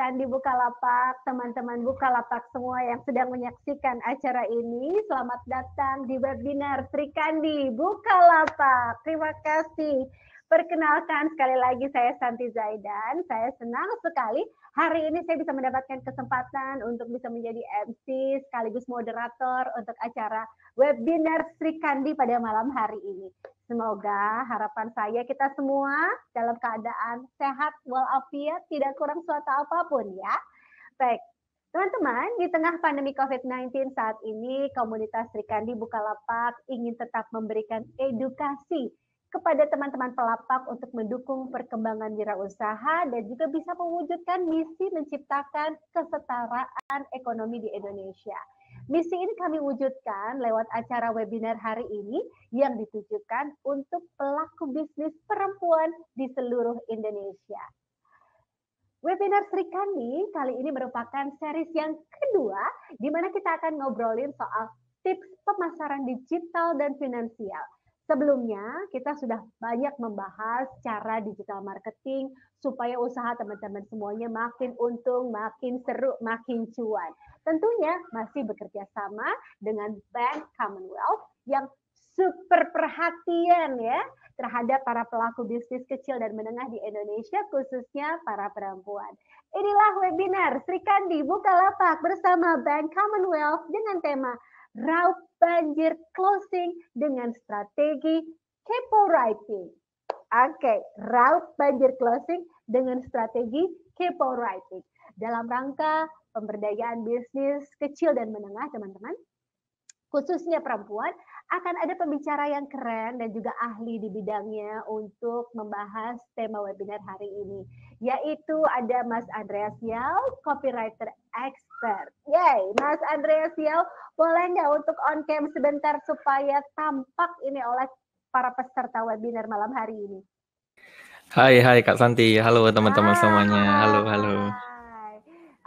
menyaksikan di Bukalapak, teman-teman Bukalapak semua yang sedang menyaksikan acara ini. Selamat datang di webinar Trikandi Bukalapak. Terima kasih. Perkenalkan sekali lagi saya Santi Zaidan. Saya senang sekali hari ini saya bisa mendapatkan kesempatan untuk bisa menjadi MC sekaligus moderator untuk acara webinar Sri Kandi pada malam hari ini. Semoga harapan saya kita semua dalam keadaan sehat walafiat, tidak kurang suatu apapun ya. Baik, Teman-teman, di tengah pandemi COVID-19 saat ini, komunitas Rikandi Bukalapak ingin tetap memberikan edukasi kepada teman-teman pelapak untuk mendukung perkembangan wirausaha dan juga bisa mewujudkan misi menciptakan kesetaraan ekonomi di Indonesia. Misi ini kami wujudkan lewat acara webinar hari ini yang ditujukan untuk pelaku bisnis perempuan di seluruh Indonesia. Webinar Sri Kandi kali ini merupakan series yang kedua di mana kita akan ngobrolin soal tips pemasaran digital dan finansial Sebelumnya, kita sudah banyak membahas cara digital marketing supaya usaha teman-teman semuanya makin untung, makin seru, makin cuan. Tentunya masih bekerja sama dengan Bank Commonwealth yang super perhatian ya terhadap para pelaku bisnis kecil dan menengah di Indonesia, khususnya para perempuan. Inilah webinar Sri Kandi Bukalapak bersama Bank Commonwealth dengan tema raup banjir closing dengan strategi kepo writing. Oke, okay, raup banjir closing dengan strategi kepo writing. Dalam rangka pemberdayaan bisnis kecil dan menengah, teman-teman, khususnya perempuan, akan ada pembicara yang keren dan juga ahli di bidangnya untuk membahas tema webinar hari ini yaitu ada Mas Andreas Yao, copywriter expert. Yay, Mas Andreas Yao, boleh nggak untuk on cam sebentar supaya tampak ini oleh para peserta webinar malam hari ini? Hai, hai Kak Santi. Halo teman-teman semuanya. Halo, halo.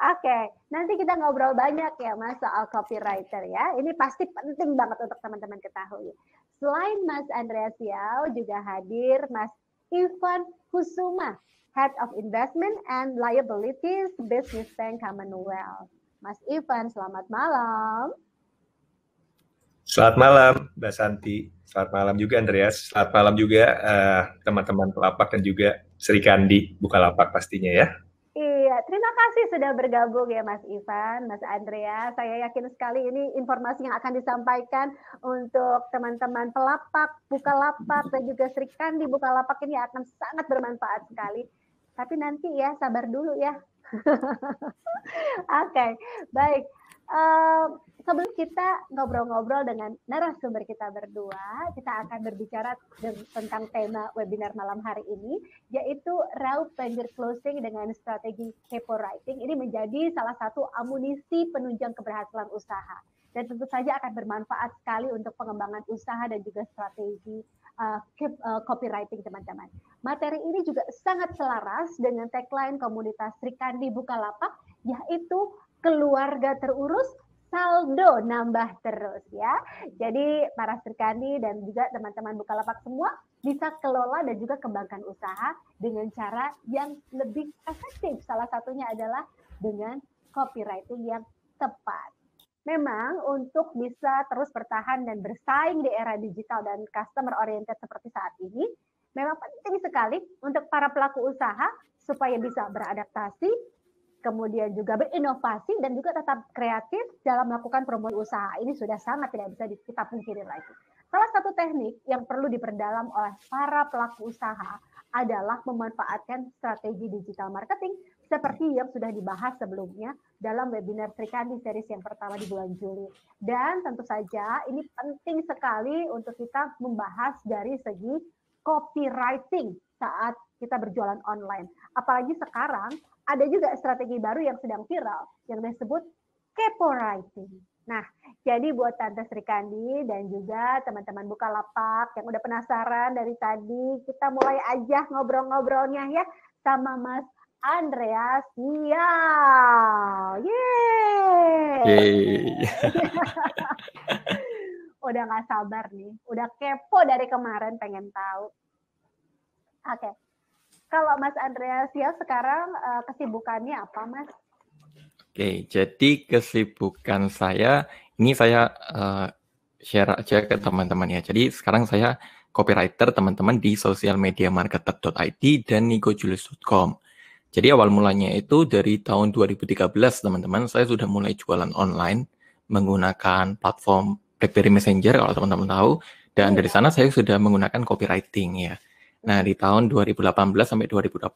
Oke, okay. nanti kita ngobrol banyak ya Mas soal copywriter ya. Ini pasti penting banget untuk teman-teman ketahui. Selain Mas Andreas Yao juga hadir Mas Ivan Kusuma, Head of Investment and Liabilities Business Bank Commonwealth. Mas Ivan, selamat malam. Selamat malam, Mbak Santi. Selamat malam juga, Andreas. Selamat malam juga eh, teman-teman uh, pelapak dan juga Sri Kandi, Bukalapak pastinya ya. Iya, terima kasih sudah bergabung ya Mas Ivan, Mas Andreas. Saya yakin sekali ini informasi yang akan disampaikan untuk teman-teman pelapak, Bukalapak, dan juga Sri Kandi Bukalapak ini akan sangat bermanfaat sekali tapi nanti ya, sabar dulu ya. Oke, okay, baik. um, sebelum kita ngobrol-ngobrol dengan narasumber kita berdua, kita akan berbicara tentang tema webinar malam hari ini, yaitu Raup Vendor Closing dengan strategi Kepo Writing. Ini menjadi salah satu amunisi penunjang keberhasilan usaha. Dan tentu saja akan bermanfaat sekali untuk pengembangan usaha dan juga strategi uh, keep, uh, copywriting teman-teman. Materi ini juga sangat selaras dengan tagline komunitas Srikandi Bukalapak yaitu keluarga terurus saldo nambah terus ya. Jadi para Srikandi dan juga teman-teman Bukalapak semua bisa kelola dan juga kembangkan usaha dengan cara yang lebih efektif. Salah satunya adalah dengan copywriting yang tepat memang untuk bisa terus bertahan dan bersaing di era digital dan customer oriented seperti saat ini, memang penting sekali untuk para pelaku usaha supaya bisa beradaptasi, kemudian juga berinovasi dan juga tetap kreatif dalam melakukan promosi usaha. Ini sudah sangat tidak bisa kita pungkiri lagi. Salah satu teknik yang perlu diperdalam oleh para pelaku usaha adalah memanfaatkan strategi digital marketing seperti yang sudah dibahas sebelumnya dalam webinar Trikandi series yang pertama di bulan Juli. Dan tentu saja ini penting sekali untuk kita membahas dari segi copywriting saat kita berjualan online. Apalagi sekarang ada juga strategi baru yang sedang viral yang disebut kepo writing. Nah, jadi buat Tante Sri Kandi dan juga teman-teman Bukalapak yang udah penasaran dari tadi, kita mulai aja ngobrol-ngobrolnya ya sama Mas Andreas Yao. Yeay. Yeay. udah gak sabar nih, udah kepo dari kemarin pengen tahu. Oke. Okay. Kalau Mas Andreas Sial sekarang eh, kesibukannya apa, Mas? Oke, jadi kesibukan saya ini saya uh, share aja ke teman-teman ya. Jadi sekarang saya copywriter teman-teman di socialmedia.marketer.id dan nicojulius.com. Jadi awal mulanya itu dari tahun 2013 teman-teman saya sudah mulai jualan online menggunakan platform BlackBerry Messenger kalau teman-teman tahu dan hmm. dari sana saya sudah menggunakan copywriting ya. Nah di tahun 2018 sampai 2020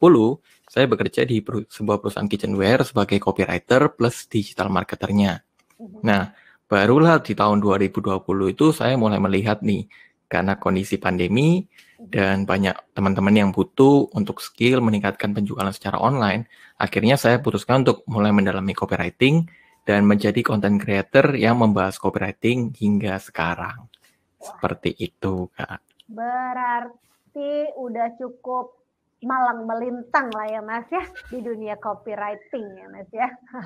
saya bekerja di sebuah perusahaan kitchenware sebagai copywriter plus digital marketernya. Hmm. Nah barulah di tahun 2020 itu saya mulai melihat nih karena kondisi pandemi dan banyak teman-teman yang butuh untuk skill meningkatkan penjualan secara online, akhirnya saya putuskan untuk mulai mendalami copywriting dan menjadi content creator yang membahas copywriting hingga sekarang. Seperti itu, Kak. Berarti udah cukup malang melintang lah ya Mas ya di dunia copywriting ya Mas ya.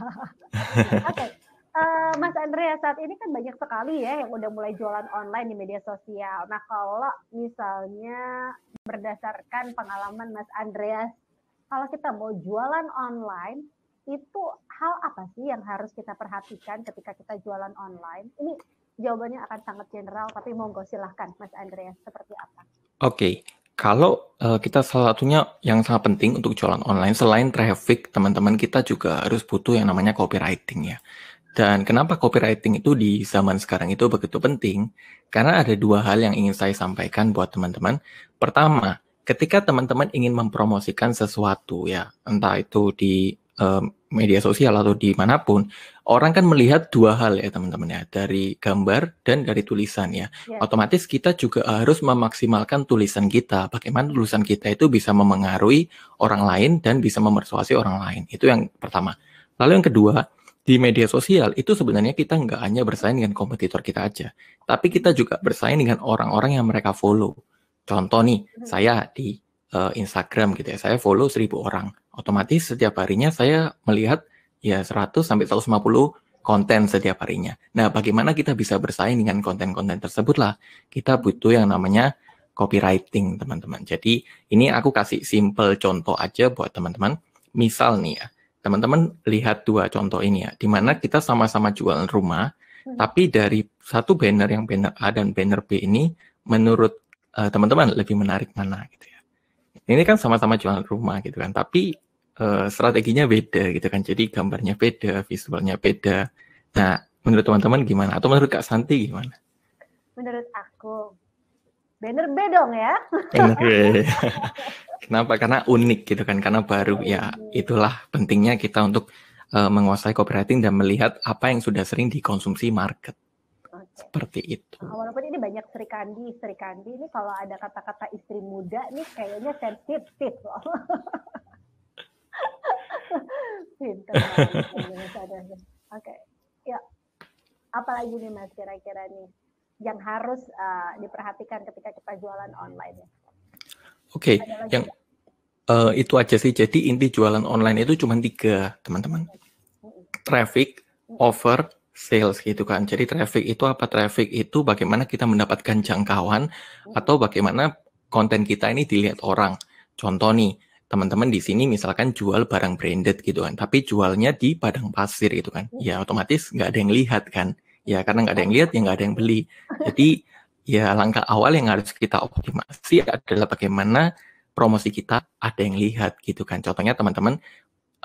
Oke, okay uh, Mas Andrea saat ini kan banyak sekali ya yang udah mulai jualan online di media sosial. Nah kalau misalnya berdasarkan pengalaman Mas Andreas, kalau kita mau jualan online itu hal apa sih yang harus kita perhatikan ketika kita jualan online? Ini jawabannya akan sangat general, tapi monggo silahkan Mas Andreas seperti apa? Oke, okay. kalau uh, kita salah satunya yang sangat penting untuk jualan online selain traffic, teman-teman kita juga harus butuh yang namanya copywriting ya. Dan kenapa copywriting itu di zaman sekarang itu begitu penting? Karena ada dua hal yang ingin saya sampaikan buat teman-teman. Pertama, ketika teman-teman ingin mempromosikan sesuatu ya, entah itu di um, media sosial atau dimanapun, orang kan melihat dua hal ya teman-teman ya, dari gambar dan dari tulisan ya. Yeah. Otomatis kita juga harus memaksimalkan tulisan kita. Bagaimana tulisan kita itu bisa memengaruhi orang lain dan bisa memersuasi orang lain. Itu yang pertama. Lalu yang kedua, di media sosial itu sebenarnya kita nggak hanya bersaing dengan kompetitor kita aja, tapi kita juga bersaing dengan orang-orang yang mereka follow. Contoh nih, hmm. saya di uh, Instagram gitu ya, saya follow seribu orang. Otomatis setiap harinya saya melihat ya 100 sampai 150 konten setiap harinya. Nah, bagaimana kita bisa bersaing dengan konten-konten tersebut lah? Kita butuh yang namanya copywriting, teman-teman. Jadi, ini aku kasih simple contoh aja buat teman-teman. Misal nih ya, teman-teman lihat dua contoh ini ya, di mana kita sama-sama jualan rumah, hmm. tapi dari satu banner yang banner A dan banner B ini, menurut eh, teman-teman uh, lebih menarik mana gitu ya. Ini kan sama-sama jualan rumah gitu kan, tapi uh, strateginya beda gitu kan, jadi gambarnya beda, visualnya beda. Nah, menurut teman-teman gimana? Atau menurut Kak Santi gimana? Menurut aku, banner B dong ya. Banner B. Kenapa? Karena unik gitu kan, karena baru ya itulah pentingnya kita untuk uh, menguasai copywriting dan melihat apa yang sudah sering dikonsumsi market. Seperti itu. Ah, walaupun ini banyak Sri Kandi, Sri Kandi ini kalau ada kata-kata istri muda nih kayaknya sensitif loh. Pinter. Oke, okay. ya apalagi nih mas kira-kira nih yang harus uh, diperhatikan ketika kita jualan online ya? Oke, okay. yang uh, itu aja sih. Jadi inti jualan online itu cuma tiga, teman-teman. Traffic, offer, sales gitu kan. Jadi traffic itu apa? Traffic itu bagaimana kita mendapatkan jangkauan atau bagaimana konten kita ini dilihat orang. Contoh nih, teman-teman di sini misalkan jual barang branded gitu kan, tapi jualnya di padang pasir gitu kan. Ya otomatis nggak ada yang lihat kan. Ya karena nggak ada yang lihat, ya nggak ada yang beli. Jadi ya langkah awal yang harus kita optimasi adalah bagaimana promosi kita ada yang lihat gitu kan. Contohnya teman-teman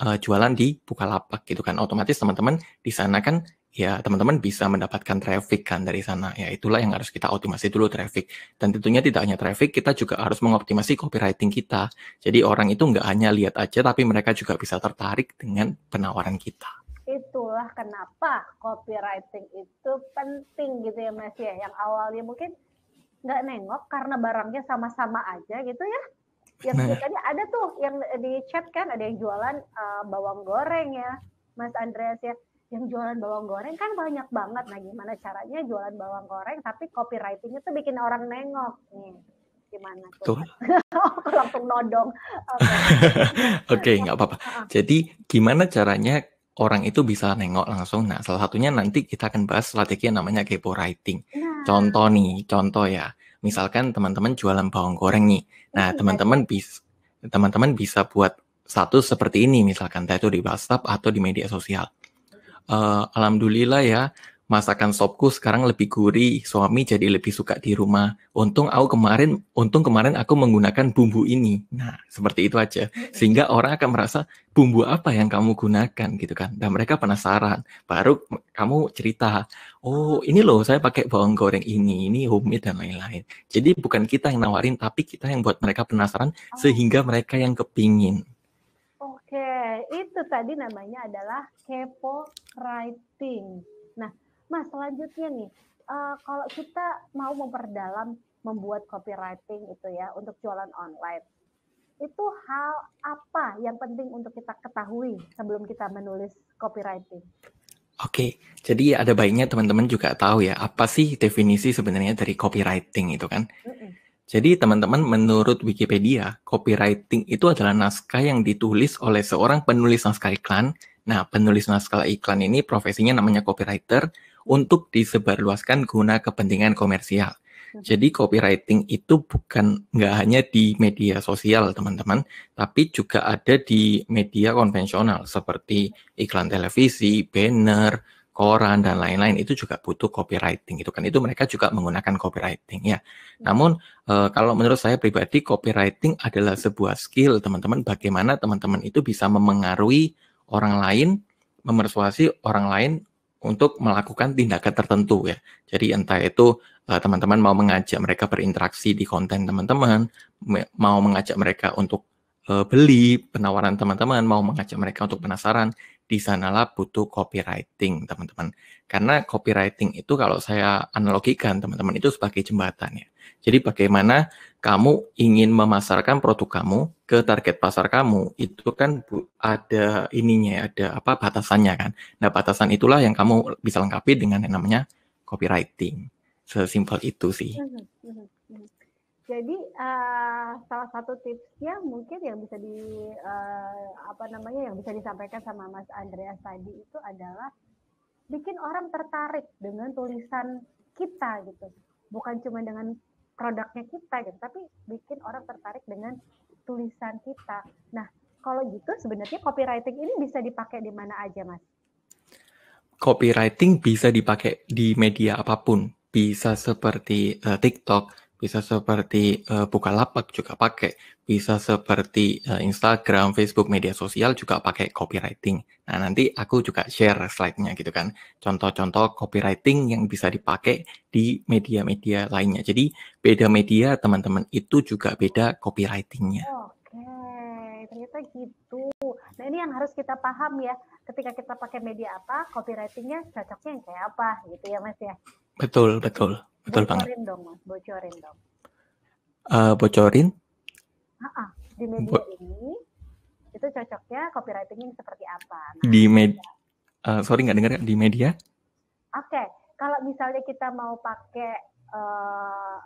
uh, jualan di Bukalapak gitu kan. Otomatis teman-teman di sana kan ya teman-teman bisa mendapatkan traffic kan dari sana. Ya itulah yang harus kita optimasi dulu traffic. Dan tentunya tidak hanya traffic, kita juga harus mengoptimasi copywriting kita. Jadi orang itu nggak hanya lihat aja tapi mereka juga bisa tertarik dengan penawaran kita. Itulah kenapa copywriting itu penting gitu ya Mas ya. Yang awalnya mungkin nggak nengok karena barangnya sama-sama aja gitu ya. Yang nah. ada tuh yang di chat kan ada yang jualan uh, bawang goreng ya Mas Andreas ya. Yang jualan bawang goreng kan banyak banget. Nah gimana caranya jualan bawang goreng tapi copywritingnya tuh bikin orang nengok nih gimana tuh? Aku langsung nodong. Oke, okay. nggak apa-apa. Jadi gimana caranya orang itu bisa nengok langsung. Nah, salah satunya nanti kita akan bahas strategi yang namanya kepo writing. Nah. Contoh nih, contoh ya. Misalkan teman-teman jualan bawang goreng nih. Nah, hmm, teman-teman bisa teman-teman bisa buat satu seperti ini misalkan, itu di WhatsApp atau di media sosial. Uh, Alhamdulillah ya, masakan sopku sekarang lebih gurih, suami jadi lebih suka di rumah. Untung aku kemarin, untung kemarin aku menggunakan bumbu ini. Nah, seperti itu aja. Sehingga orang akan merasa bumbu apa yang kamu gunakan gitu kan. Dan mereka penasaran. Baru kamu cerita, oh ini loh saya pakai bawang goreng ini, ini homemade dan lain-lain. Jadi bukan kita yang nawarin, tapi kita yang buat mereka penasaran sehingga mereka yang kepingin. Oke, itu tadi namanya adalah kepo writing. Nah, Mas, selanjutnya nih, uh, kalau kita mau memperdalam membuat copywriting itu ya untuk jualan online, itu hal apa yang penting untuk kita ketahui sebelum kita menulis copywriting? Oke, jadi ada baiknya teman-teman juga tahu ya apa sih definisi sebenarnya dari copywriting itu kan? Mm -mm. Jadi teman-teman menurut Wikipedia, copywriting itu adalah naskah yang ditulis oleh seorang penulis naskah iklan. Nah, penulis naskah iklan ini profesinya namanya copywriter untuk disebarluaskan guna kepentingan komersial. Hmm. Jadi copywriting itu bukan nggak hanya di media sosial teman-teman, tapi juga ada di media konvensional seperti iklan televisi, banner, koran dan lain-lain itu juga butuh copywriting itu kan. Itu mereka juga menggunakan copywriting ya. Hmm. Namun e, kalau menurut saya pribadi copywriting adalah sebuah skill teman-teman bagaimana teman-teman itu bisa memengaruhi orang lain, memersuasi orang lain untuk melakukan tindakan tertentu ya. Jadi entah itu eh, teman-teman uh, mau mengajak mereka berinteraksi di konten teman-teman, mau mengajak mereka untuk uh, beli penawaran teman-teman, mau mengajak mereka untuk penasaran, di sanalah butuh copywriting teman-teman. Karena copywriting itu kalau saya analogikan teman-teman itu sebagai jembatan ya. Jadi bagaimana kamu ingin memasarkan produk kamu ke target pasar kamu itu kan ada ininya ya, ada apa batasannya kan nah batasan itulah yang kamu bisa lengkapi dengan yang namanya copywriting sesimpel itu sih hmm, hmm, hmm. jadi uh, salah satu tipsnya mungkin yang bisa di uh, apa namanya yang bisa disampaikan sama Mas Andreas tadi itu adalah bikin orang tertarik dengan tulisan kita gitu bukan cuma dengan produknya kita gitu, tapi bikin orang tertarik dengan tulisan kita. Nah, kalau gitu sebenarnya copywriting ini bisa dipakai di mana aja, Mas? Copywriting bisa dipakai di media apapun. Bisa seperti uh, TikTok, bisa seperti uh, eh, lapak juga pakai, bisa seperti uh, Instagram, Facebook, media sosial juga pakai copywriting. Nah, nanti aku juga share slide-nya gitu kan. Contoh-contoh copywriting yang bisa dipakai di media-media lainnya. Jadi, beda media teman-teman itu juga beda copywritingnya. Oke, ternyata gitu. Nah, ini yang harus kita paham ya. Ketika kita pakai media apa, copywritingnya cocoknya yang kayak apa gitu ya, Mas ya. Betul, betul. Betul bocorin banget. dong, Mas. Bocorin dong. Uh, bocorin? Ha -ha. Di media Bo ini, itu cocoknya copywriting ini seperti apa? Nah, di media, uh, eh, sorry nggak dengar di media? Oke, okay. kalau misalnya kita mau pakai, uh,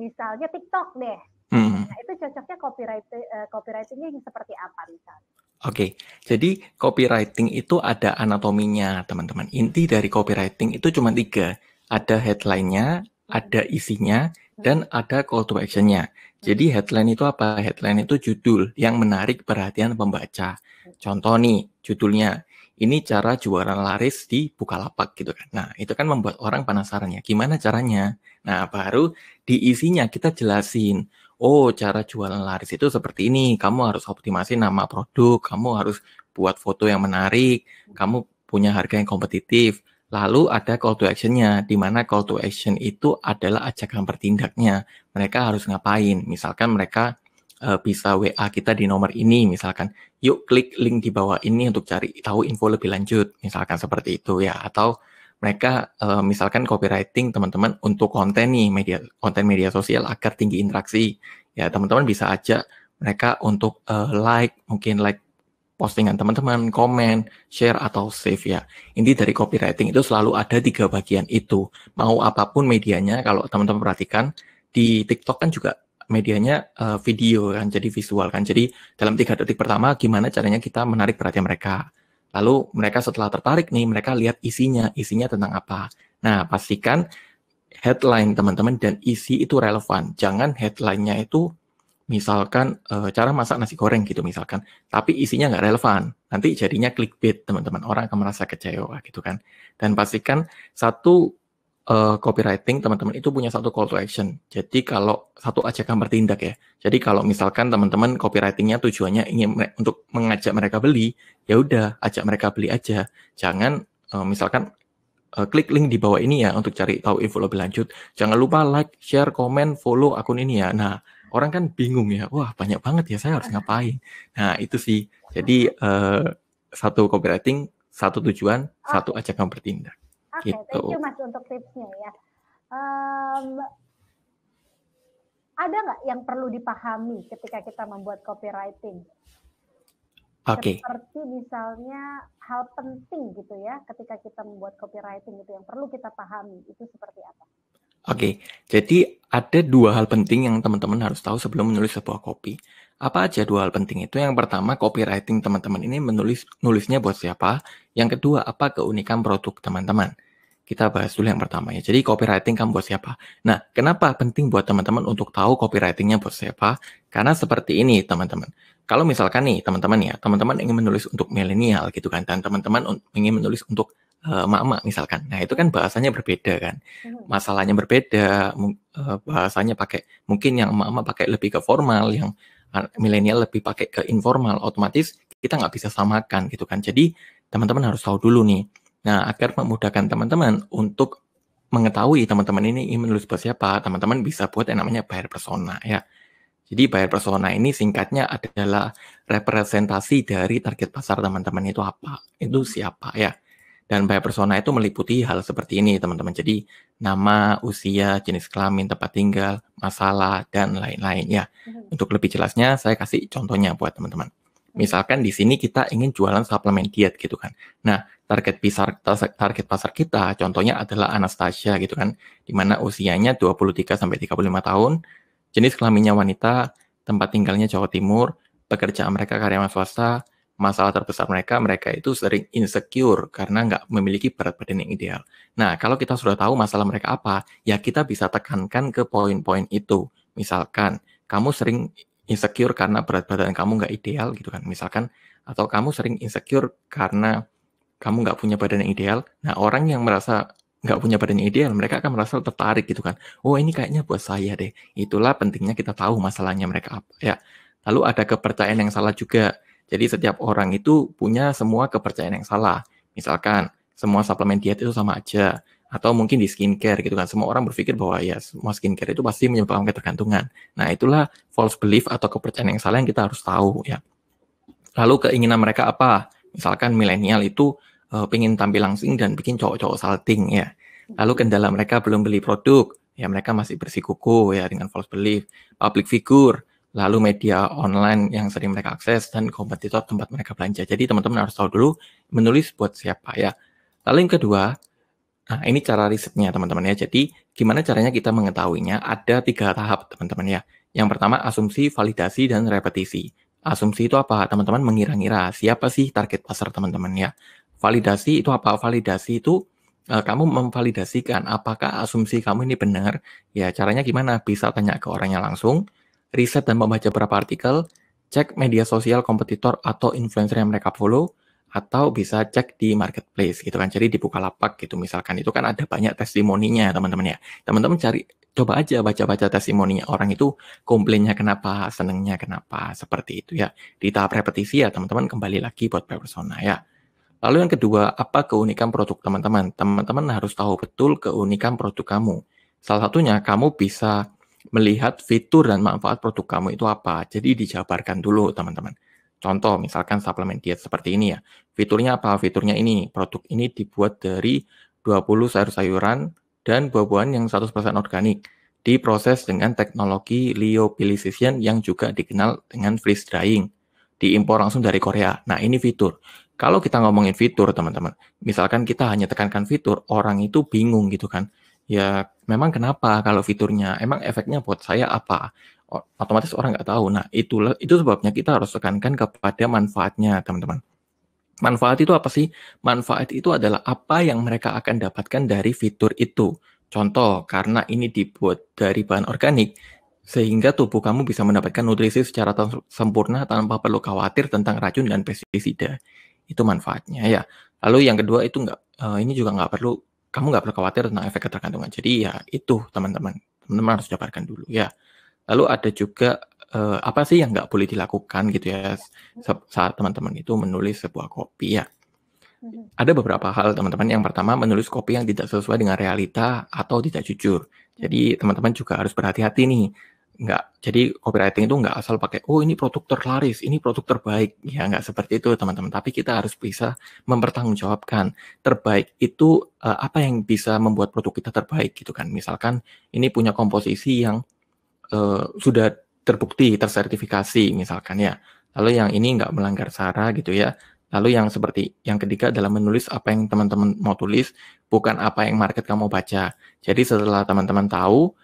misalnya TikTok deh. Hmm. Nah, itu cocoknya copywriting uh, copywritingnya yang seperti apa misalnya? Oke, okay. jadi copywriting itu ada anatominya, teman-teman. Inti dari copywriting itu cuma tiga. Ada headline-nya, ada isinya, hmm. dan ada call to action-nya. Jadi hmm. headline itu apa? Headline itu judul yang menarik perhatian pembaca. Contoh nih, judulnya, ini cara jualan laris di Bukalapak gitu kan. Nah, itu kan membuat orang penasaran ya, gimana caranya? Nah, baru di isinya kita jelasin, oh cara jualan laris itu seperti ini, kamu harus optimasi nama produk, kamu harus buat foto yang menarik, hmm. kamu punya harga yang kompetitif, Lalu ada call to actionnya, di mana call to action itu adalah ajakan bertindaknya. Mereka harus ngapain? Misalkan mereka eh, bisa WA kita di nomor ini, misalkan, yuk klik link di bawah ini untuk cari tahu info lebih lanjut, misalkan seperti itu ya. Atau mereka eh, misalkan copywriting teman-teman untuk konten nih, media konten media sosial agar tinggi interaksi. Ya teman-teman bisa ajak mereka untuk eh, like, mungkin like postingan teman-teman, komen, share, atau save ya. Ini dari copywriting itu selalu ada tiga bagian itu. Mau apapun medianya, kalau teman-teman perhatikan, di TikTok kan juga medianya uh, video kan, jadi visual kan. Jadi dalam tiga detik pertama gimana caranya kita menarik perhatian mereka. Lalu mereka setelah tertarik nih, mereka lihat isinya, isinya tentang apa. Nah, pastikan headline teman-teman dan isi itu relevan. Jangan headline-nya itu misalkan e, cara masak nasi goreng gitu misalkan, tapi isinya nggak relevan, nanti jadinya clickbait teman-teman orang akan merasa kecewa gitu kan. Dan pastikan satu e, copywriting teman-teman itu punya satu call to action. Jadi kalau satu ajakan bertindak ya. Jadi kalau misalkan teman-teman copywritingnya tujuannya ingin me untuk mengajak mereka beli, ya udah ajak mereka beli aja. Jangan e, misalkan klik link di bawah ini ya untuk cari tahu info lebih lanjut. Jangan lupa like, share, komen, follow akun ini ya. Nah, orang kan bingung ya, wah banyak banget ya saya harus ngapain. Nah itu sih, jadi uh, satu copywriting, satu tujuan, ah. satu ajakan bertindak. Oke, okay, gitu. thank you mas untuk tipsnya ya. Um, ada nggak yang perlu dipahami ketika kita membuat copywriting? Okay. Seperti misalnya hal penting gitu ya ketika kita membuat copywriting itu yang perlu kita pahami itu seperti apa? Oke, jadi ada dua hal penting yang teman-teman harus tahu sebelum menulis sebuah kopi. Apa aja dua hal penting itu? Yang pertama, copywriting teman-teman ini menulis nulisnya buat siapa? Yang kedua, apa keunikan produk teman-teman? Kita bahas dulu yang pertama ya. Jadi copywriting kamu buat siapa? Nah, kenapa penting buat teman-teman untuk tahu copywritingnya buat siapa? Karena seperti ini teman-teman. Kalau misalkan nih teman-teman ya, teman-teman ingin menulis untuk milenial gitu kan, dan teman-teman ingin menulis untuk Eh, mama, uh, misalkan. Nah, itu kan bahasanya berbeda kan. Mhm. Masalahnya berbeda, eh, bahasanya pakai mungkin yang mama pakai lebih ke formal, yang ah, milenial lebih pakai ke informal. Otomatis kita nggak bisa samakan gitu kan. Jadi, teman-teman harus tahu dulu nih. Nah, agar memudahkan teman-teman untuk mengetahui teman-teman ini ingin menulis buat siapa, teman-teman bisa buat yang namanya buyer persona ya. Jadi buyer persona ini singkatnya adalah representasi dari target pasar teman-teman itu apa, itu siapa ya. Dan buyer persona itu meliputi hal seperti ini, teman-teman. Jadi nama, usia, jenis kelamin, tempat tinggal, masalah, dan lain-lain ya. Hmm. Untuk lebih jelasnya, saya kasih contohnya buat teman-teman. Mm-hmm. Misalkan di sini kita ingin jualan suplemen diet gitu kan. Nah, target pasar target pasar kita contohnya adalah Anastasia gitu kan, di mana usianya 23 sampai 35 tahun, jenis kelaminnya wanita, tempat tinggalnya Jawa Timur, pekerjaan mereka karyawan swasta, masalah terbesar mereka, mereka itu sering insecure karena nggak memiliki berat badan yang ideal. Nah, kalau kita sudah tahu masalah mereka apa, ya kita bisa tekankan ke poin-poin itu. Misalkan, kamu sering insecure karena berat badan kamu nggak ideal gitu kan. Misalkan, atau kamu sering insecure karena kamu nggak punya badan yang ideal. Nah, orang yang merasa nggak punya badan yang ideal, mereka akan merasa tertarik gitu kan. Oh, ini kayaknya buat saya deh. Itulah pentingnya kita tahu masalahnya mereka apa ya. Lalu ada kepercayaan yang salah juga jadi setiap orang itu punya semua kepercayaan yang salah. Misalkan semua suplemen diet itu sama aja atau mungkin di skincare gitu kan semua orang berpikir bahwa ya semua skincare itu pasti menyebabkan ketergantungan nah itulah false belief atau kepercayaan yang salah yang kita harus tahu ya lalu keinginan mereka apa misalkan milenial itu uh, eh, pengen tampil langsing dan bikin cowok-cowok salting ya lalu kendala mereka belum beli produk ya mereka masih bersikuku ya dengan false belief public figure lalu media online yang sering mereka akses, dan kompetitor tempat mereka belanja. Jadi teman-teman harus tahu dulu menulis buat siapa ya. Lalu yang kedua, nah ini cara risetnya teman-teman ya. Jadi gimana caranya kita mengetahuinya? Ada tiga tahap teman-teman ya. Yang pertama asumsi, validasi, dan repetisi. Asumsi itu apa? Teman-teman mengira-ngira siapa sih target pasar teman-teman ya. Validasi itu apa? Validasi itu eh, kamu memvalidasikan apakah asumsi kamu ini benar. Ya, caranya gimana? Bisa tanya ke orangnya langsung, riset dan membaca beberapa artikel, cek media sosial kompetitor atau influencer yang mereka follow, atau bisa cek di marketplace gitu kan. Jadi di lapak gitu misalkan itu kan ada banyak testimoninya teman-teman ya. Teman-teman cari coba aja baca-baca testimoninya orang itu komplainnya kenapa, senengnya kenapa, seperti itu ya. Di tahap repetisi ya teman-teman kembali lagi buat persona ya. Lalu yang kedua, apa keunikan produk teman-teman? Teman-teman harus tahu betul keunikan produk kamu. Salah satunya kamu bisa melihat fitur dan manfaat produk kamu itu apa. Jadi dijabarkan dulu teman-teman. Contoh misalkan suplemen diet seperti ini ya. Fiturnya apa? Fiturnya ini. Produk ini dibuat dari 20 sayur-sayuran dan buah-buahan yang 100% organik. Diproses dengan teknologi lyophilization yang juga dikenal dengan freeze drying. Diimpor langsung dari Korea. Nah ini fitur. Kalau kita ngomongin fitur teman-teman. Misalkan kita hanya tekankan fitur, orang itu bingung gitu kan ya memang kenapa kalau fiturnya emang efeknya buat saya apa otomatis orang nggak tahu nah itulah itu sebabnya kita harus tekankan kepada manfaatnya teman-teman manfaat itu apa sih manfaat itu adalah apa yang mereka akan dapatkan dari fitur itu contoh karena ini dibuat dari bahan organik sehingga tubuh kamu bisa mendapatkan nutrisi secara sempurna tanpa perlu khawatir tentang racun dan pestisida itu manfaatnya ya lalu yang kedua itu nggak eh, ini juga nggak perlu kamu nggak perlu khawatir tentang efek ketergantungan. Jadi ya itu teman-teman, teman-teman harus jabarkan dulu ya. Lalu ada juga uh, apa sih yang nggak boleh dilakukan gitu ya saat teman-teman itu menulis sebuah kopi ya. Mm-hmm. Ada beberapa hal teman-teman. Yang pertama menulis kopi yang tidak sesuai dengan realita atau tidak jujur. Jadi teman-teman juga harus berhati-hati nih nggak jadi copywriting itu nggak asal pakai oh ini produk terlaris ini produk terbaik ya nggak seperti itu teman-teman tapi kita harus bisa mempertanggungjawabkan terbaik itu uh, apa yang bisa membuat produk kita terbaik gitu kan misalkan ini punya komposisi yang uh, sudah terbukti tersertifikasi misalkan ya lalu yang ini nggak melanggar sara gitu ya lalu yang seperti yang ketiga adalah menulis apa yang teman-teman mau tulis bukan apa yang market kamu baca jadi setelah teman-teman tahu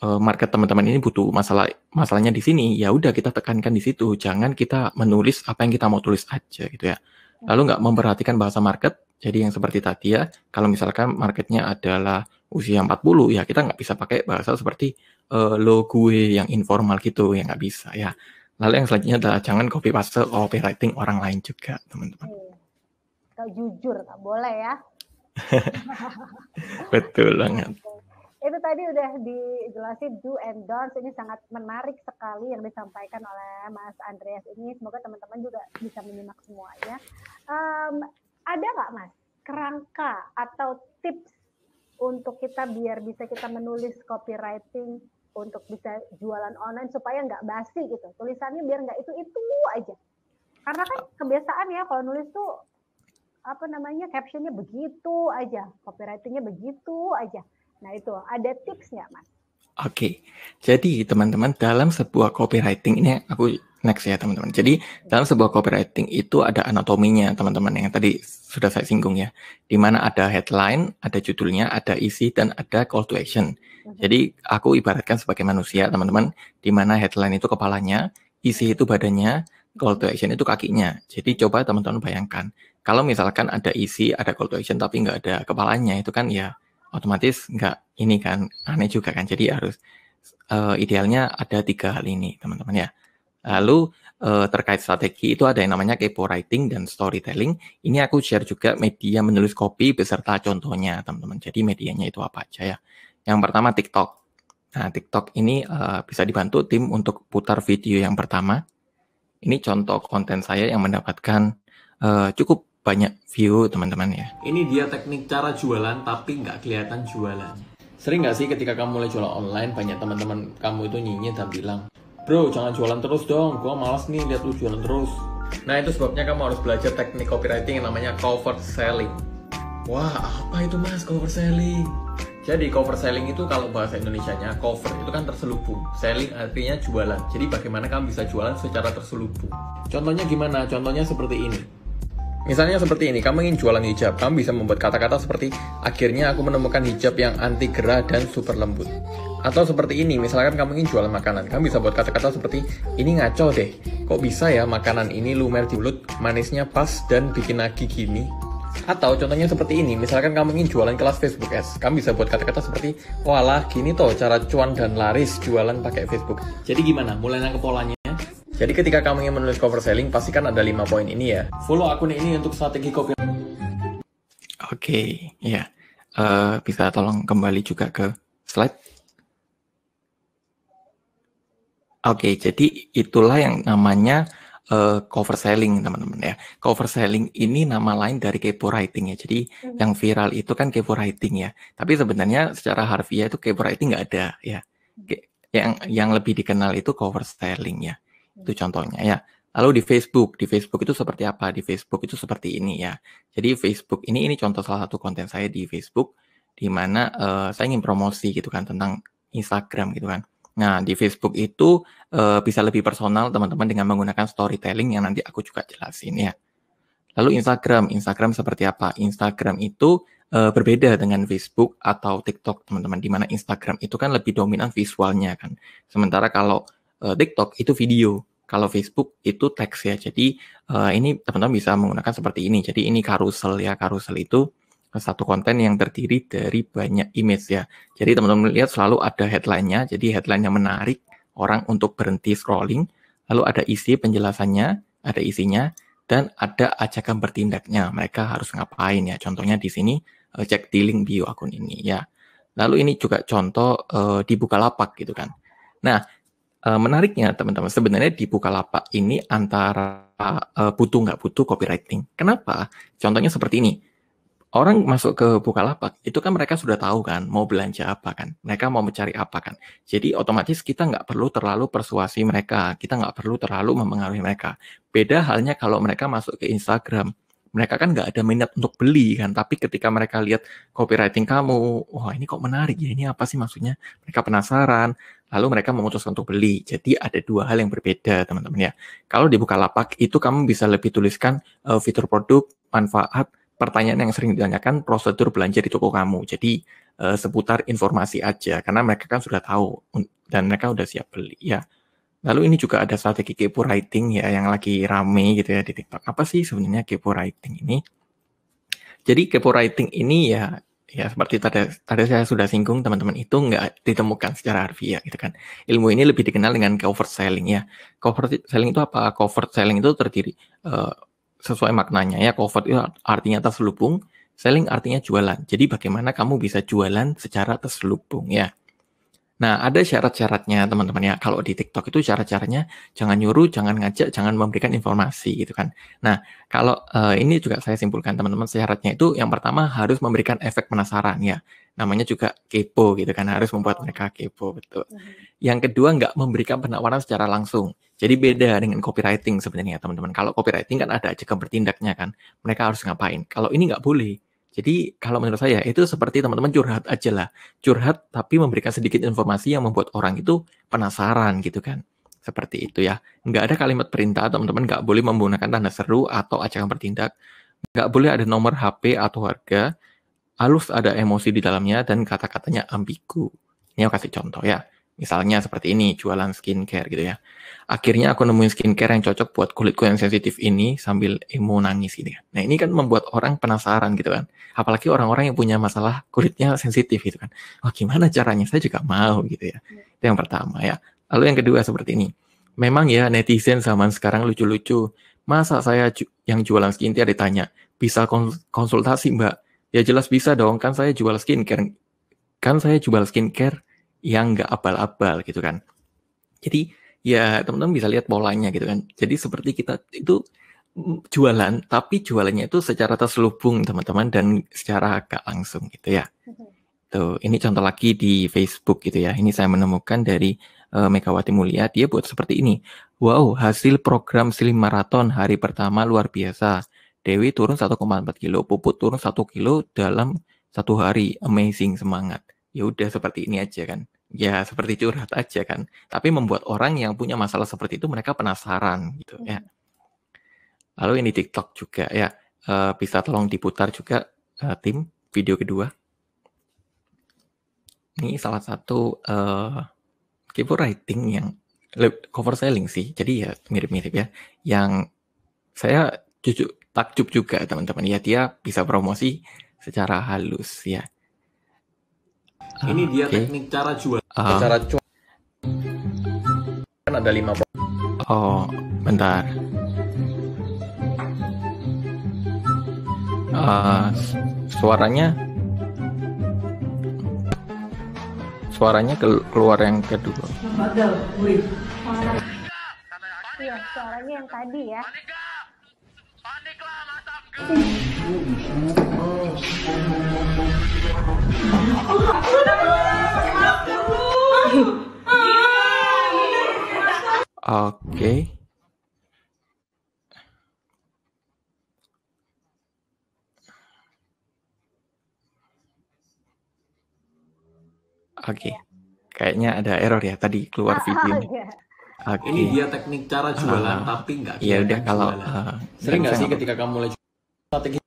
Eh, market teman-teman ini butuh masalah masalahnya di sini ya udah kita tekankan di situ jangan kita menulis apa yang kita mau tulis aja gitu ya lalu nggak memperhatikan bahasa market jadi yang seperti tadi ya kalau misalkan marketnya adalah usia 40 ya kita nggak bisa pakai bahasa seperti uh, lo gue yang informal gitu ya nggak bisa ya lalu yang selanjutnya adalah jangan copy paste copywriting orang lain juga teman-teman iya. kalau jujur nggak boleh ya betul banget itu tadi udah dijelasin do and don't ini sangat menarik sekali yang disampaikan oleh Mas Andreas ini semoga teman-teman juga bisa menyimak semuanya um, ada nggak Mas kerangka atau tips untuk kita biar bisa kita menulis copywriting untuk bisa jualan online supaya nggak basi gitu tulisannya biar nggak itu itu aja karena kan kebiasaan ya kalau nulis tuh apa namanya captionnya begitu aja copywritingnya begitu aja Nah itu ada tips nggak mas? Oke, jadi teman-teman dalam sebuah copywriting ini aku next ya teman-teman. Jadi dalam sebuah copywriting itu ada anatominya teman-teman yang tadi sudah saya singgung ya. Di mana ada headline, ada judulnya, ada isi dan ada call to action. Mhm. Jadi aku ibaratkan sebagai manusia teman-teman, di mana headline itu kepalanya, isi itu badannya, call to action itu kakinya. Jadi coba teman-teman bayangkan, kalau misalkan ada isi, ada call to action tapi nggak ada kepalanya itu kan ya otomatis nggak ini kan aneh juga kan. Jadi harus uh, idealnya ada tiga hal ini teman-teman ya. Lalu uh, terkait strategi itu ada yang namanya kepo writing dan storytelling. Ini aku share juga media menulis kopi beserta contohnya teman-teman. Jadi medianya itu apa aja ya. Yang pertama TikTok. Nah TikTok ini uh, bisa dibantu tim untuk putar video yang pertama. Ini contoh konten saya yang mendapatkan uh, cukup banyak view teman-teman ya. Ini dia teknik cara jualan tapi nggak kelihatan jualan. Sering nggak sih ketika kamu mulai jualan online banyak teman-teman kamu itu nyinyir dan bilang, bro jangan jualan terus dong, gua malas nih lihat lu jualan terus. Nah itu sebabnya kamu harus belajar teknik copywriting yang namanya cover selling. Wah apa itu mas cover selling? Jadi cover selling itu kalau bahasa Indonesia nya cover itu kan terselubung. Selling artinya jualan. Jadi bagaimana kamu bisa jualan secara terselubung? Contohnya gimana? Contohnya seperti ini. Misalnya seperti ini, kamu ingin jualan hijab, kamu bisa membuat kata-kata seperti akhirnya aku menemukan hijab yang anti gerah dan super lembut. Atau seperti ini, misalkan kamu ingin jualan makanan, kamu bisa buat kata-kata seperti ini ngaco deh, kok bisa ya makanan ini lumer di mulut, manisnya pas dan bikin nagih gini. Atau contohnya seperti ini, misalkan kamu ingin jualan kelas Facebook Ads, kamu bisa buat kata-kata seperti, walah gini toh cara cuan dan laris jualan pakai Facebook. Jadi gimana, mulai nangkep polanya? Jadi ketika kamu ingin menulis cover selling, pastikan ada lima poin ini ya. Follow akun ini untuk strategi copy. Oke, okay, ya. Yeah. Uh, bisa tolong kembali juga ke slide. Oke, okay, jadi itulah yang namanya uh, cover selling teman-teman ya. Cover selling ini nama lain dari kepo writing ya. Jadi hmm. yang viral itu kan kepo writing ya. Tapi sebenarnya secara harfiah itu kepo writing nggak ada ya. Hmm. Yang yang lebih dikenal itu cover selling ya. Itu contohnya ya. Lalu di Facebook, di Facebook itu seperti apa? Di Facebook itu seperti ini ya. Jadi Facebook ini ini contoh salah satu konten saya di Facebook di mana uh, saya ingin promosi gitu kan tentang Instagram gitu kan. Nah, di Facebook itu uh, bisa lebih personal teman-teman dengan menggunakan storytelling yang nanti aku juga jelasin ya. Lalu Instagram, Instagram seperti apa? Instagram itu uh, berbeda dengan Facebook atau TikTok, teman-teman. Di mana Instagram itu kan lebih dominan visualnya kan. Sementara kalau uh, TikTok itu video kalau Facebook itu teks ya. Jadi uh, ini teman-teman bisa menggunakan seperti ini. Jadi ini carousel ya. carousel itu satu konten yang terdiri dari banyak image ya. Jadi teman-teman lihat selalu ada headline-nya. Jadi headline nya menarik orang untuk berhenti scrolling. Lalu ada isi penjelasannya, ada isinya, dan ada ajakan bertindaknya. Mereka harus ngapain ya. Contohnya di sini eh, cek di link bio akun ini ya. Lalu ini juga contoh uh, di Bukalapak gitu kan. Nah, Eh, menariknya teman-teman, sebenarnya di Bukalapak ini antara uh, butuh nggak butuh copywriting. Kenapa? Contohnya seperti ini. Orang masuk ke Bukalapak, itu kan mereka sudah tahu kan, mau belanja apa kan, mereka mau mencari apa kan. Jadi otomatis kita nggak perlu terlalu persuasi mereka, kita nggak perlu terlalu mempengaruhi mereka. Beda halnya kalau mereka masuk ke Instagram, mereka kan nggak ada minat untuk beli kan tapi ketika mereka lihat copywriting kamu wah ini kok menarik ya ini apa sih maksudnya mereka penasaran lalu mereka memutuskan untuk beli jadi ada dua hal yang berbeda teman-teman ya kalau di Bukalapak itu kamu bisa lebih tuliskan uh, fitur produk manfaat pertanyaan yang sering ditanyakan prosedur belanja di toko kamu jadi uh, seputar informasi aja karena mereka kan sudah tahu dan mereka sudah siap beli ya Lalu ini juga ada strategi kepo writing ya yang lagi rame gitu ya di TikTok. Apa sih sebenarnya kepo writing ini? Jadi kepo writing ini ya ya seperti tadi, tadi saya sudah singgung teman-teman itu nggak ditemukan secara harfiah gitu kan ilmu ini lebih dikenal dengan cover selling ya cover selling itu apa cover selling itu terdiri uh, sesuai maknanya ya cover itu artinya terselubung selling artinya jualan jadi bagaimana kamu bisa jualan secara terselubung ya Nah, ada syarat-syaratnya teman-teman ya. Kalau di TikTok itu syarat-syaratnya jangan nyuruh, jangan ngajak, jangan memberikan informasi gitu kan. Nah, kalau uh, ini juga saya simpulkan teman-teman syaratnya itu yang pertama harus memberikan efek penasaran ya. Namanya juga kepo gitu kan, harus membuat mereka kepo betul. Yang kedua nggak memberikan penawaran secara langsung. Jadi iya. beda dengan copywriting sebenarnya teman-teman. Kalau copywriting kan ada aja bertindaknya kan. Mereka harus ngapain. Kalau ini nggak boleh jadi kalau menurut saya itu seperti teman-teman curhat aja lah. Curhat tapi memberikan sedikit informasi yang membuat orang itu penasaran gitu kan. Seperti itu ya. Nggak ada kalimat perintah teman-teman nggak boleh menggunakan tanda seru atau ajakan bertindak. Nggak boleh ada nomor HP atau harga. Harus ada emosi di dalamnya dan kata-katanya ambigu. Ini aku kasih contoh ya. Misalnya seperti ini, jualan skincare gitu ya. Akhirnya aku nemuin skincare yang cocok buat kulitku yang sensitif ini sambil emo nangis gitu ya. Nah ini kan membuat orang penasaran gitu kan. Apalagi orang-orang yang punya masalah kulitnya sensitif gitu kan. Wah gimana caranya? Saya juga mau gitu ya. Iya. Itu yang pertama ya. Lalu yang kedua seperti ini. Memang ya netizen zaman sekarang lucu-lucu. Masa saya yang jualan skincare ditanya, bisa konsultasi mbak? Ya jelas bisa dong, kan saya jual skincare. Kan saya jual skincare yang nggak abal-abal gitu kan. Jadi ya teman-teman bisa lihat polanya gitu kan. Jadi seperti kita itu jualan, tapi jualannya itu secara terselubung teman-teman dan secara agak langsung gitu ya. Mm-hmm. Tuh, ini contoh lagi di Facebook gitu ya. Ini saya menemukan dari uh, Megawati Mulia, dia buat seperti ini. Wow, hasil program Slim Marathon hari pertama luar biasa. Dewi turun 1,4 kilo, Puput turun 1 kilo dalam satu hari. Amazing, semangat ya udah seperti ini aja kan. Ya seperti curhat aja kan. Tapi membuat orang yang punya masalah seperti itu mereka penasaran gitu ya. Hmm. Lalu ini TikTok juga ya. Uh, bisa tolong diputar juga uh, tim video kedua. Ini salah satu uh, eh, keyboard writing yang cover selling sih. Jadi ya mirip-mirip ya. Yang saya jujur takjub juga teman-teman ya dia bisa promosi secara halus ya Ah, Ini dia okay. teknik cara jual. Ah. Cara jual kan ada lima. Oh, bentar. Uh, suaranya suaranya keluar yang kedua. Iya, suaranya yang tadi ya. Paniklah, gue. Oke. Oke. Kayaknya ada error ya tadi keluar video. Iya. Oke. Ini dia teknik cara jualan uh, tapi nggak. Iya udah kalau uh, sering nggak sih ketika kamu mulai strategi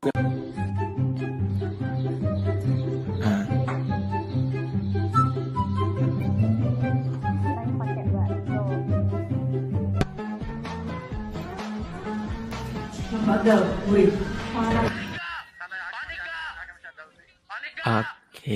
murid. Oke. Oke.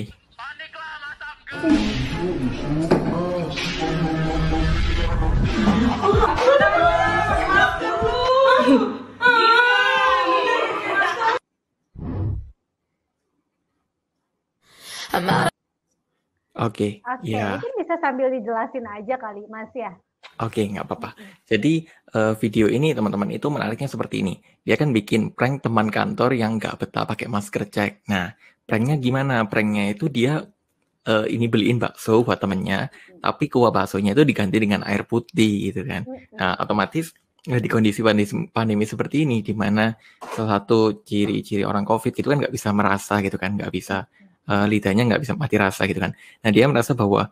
Okay, ya. Oke, Yeah. mungkin bisa sambil dijelasin aja kali, Mas ya. Oke, nggak apa-apa. Jadi uh, video ini teman-teman itu menariknya seperti ini. Dia kan bikin prank teman kantor yang nggak betah pakai masker cek. Nah, pranknya gimana? Pranknya itu dia uh, ini beliin bakso buat temennya, hmm. tapi kuah baksonya itu diganti dengan air putih gitu kan. Hmm. Nah, otomatis eh, di kondisi pandemi, pandemi seperti ini, di mana salah satu ciri-ciri orang COVID itu kan nggak bisa merasa gitu kan, nggak bisa uh, lidahnya nggak bisa mati rasa gitu kan. Nah dia merasa bahwa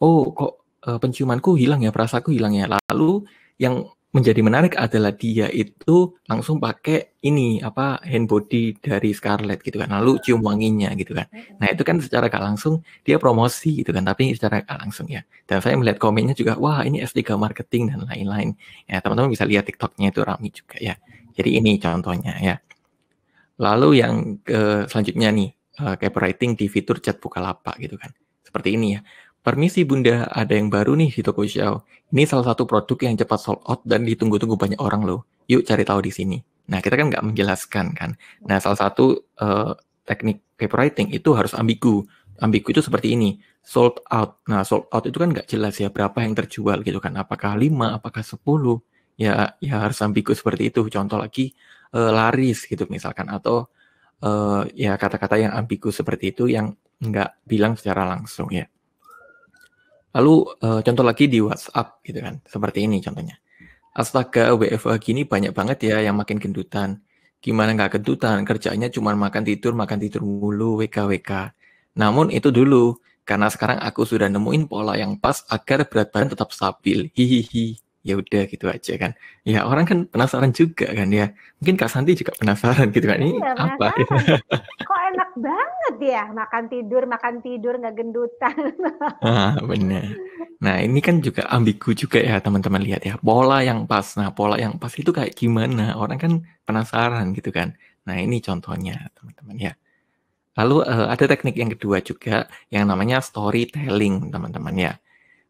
oh kok uh, penciumanku hilang ya, perasaanku hilang ya. Lalu yang menjadi menarik adalah dia itu langsung pakai ini apa hand body dari Scarlett gitu kan lalu cium wanginya gitu kan nah itu kan secara gak langsung dia promosi gitu kan tapi secara gak langsung ya dan saya melihat komennya juga wah ini S3 marketing dan lain-lain ya teman-teman bisa lihat TikToknya itu rame juga ya jadi ini contohnya ya lalu yang ke selanjutnya nih uh, copywriting di fitur chat Bukalapak gitu kan seperti ini ya Permisi bunda, ada yang baru nih di toko Xiao. Ini salah satu produk yang cepat sold out dan ditunggu-tunggu banyak orang loh. Yuk cari tahu di sini. Nah kita kan nggak menjelaskan kan. Nah salah satu uh, teknik copywriting itu harus ambigu. Ambigu itu seperti ini, sold out. Nah sold out itu kan nggak jelas ya berapa yang terjual gitu kan. Apakah 5, apakah 10. Ya, ya harus ambigu seperti itu. Contoh lagi uh, laris gitu misalkan. Atau uh, ya kata-kata yang ambigu seperti itu yang nggak bilang secara langsung ya. Lalu uh, contoh lagi di WhatsApp gitu kan, seperti ini contohnya. Astaga, WFH gini banyak banget ya yang makin gendutan. Gimana nggak gendutan, kerjanya cuma makan tidur, makan tidur mulu, WKWK. Namun itu dulu, karena sekarang aku sudah nemuin pola yang pas agar berat badan tetap stabil. Hihihi ya udah gitu aja kan ya orang kan penasaran juga kan ya mungkin Kak Santi juga penasaran gitu kan ini iya, apa kok enak banget ya makan tidur makan tidur nggak gendutan ah benar nah ini kan juga ambigu juga ya teman-teman lihat ya pola yang pas nah pola yang pas itu kayak gimana orang kan penasaran gitu kan nah ini contohnya teman-teman ya lalu eh, ada teknik yang kedua juga yang namanya storytelling teman-teman ya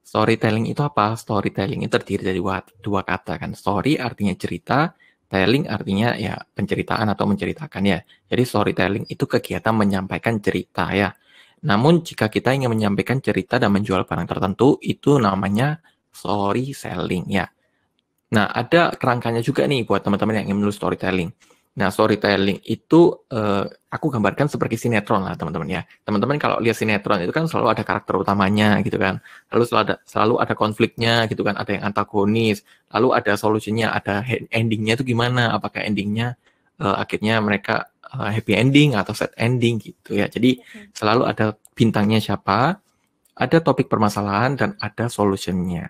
Storytelling itu apa? Storytelling itu terdiri dari dua, dua kata kan. Story artinya cerita, telling artinya ya penceritaan atau menceritakan ya. Jadi storytelling itu kegiatan menyampaikan cerita ya. Namun jika kita ingin menyampaikan cerita dan menjual barang tertentu itu namanya story selling ya. Nah, ada kerangkanya juga nih buat teman-teman yang ingin menulis storytelling. Nah, storytelling itu uh, aku gambarkan seperti sinetron lah, teman-teman ya. Teman-teman kalau lihat sinetron itu kan selalu ada karakter utamanya gitu kan. Lalu selalu ada selalu ada konfliknya gitu kan, ada yang antagonis, lalu ada solusinya, ada endingnya itu gimana? Apakah endingnya uh, akhirnya mereka uh, happy ending atau sad ending gitu ya. Jadi selalu ada bintangnya siapa, ada topik permasalahan dan ada solusinya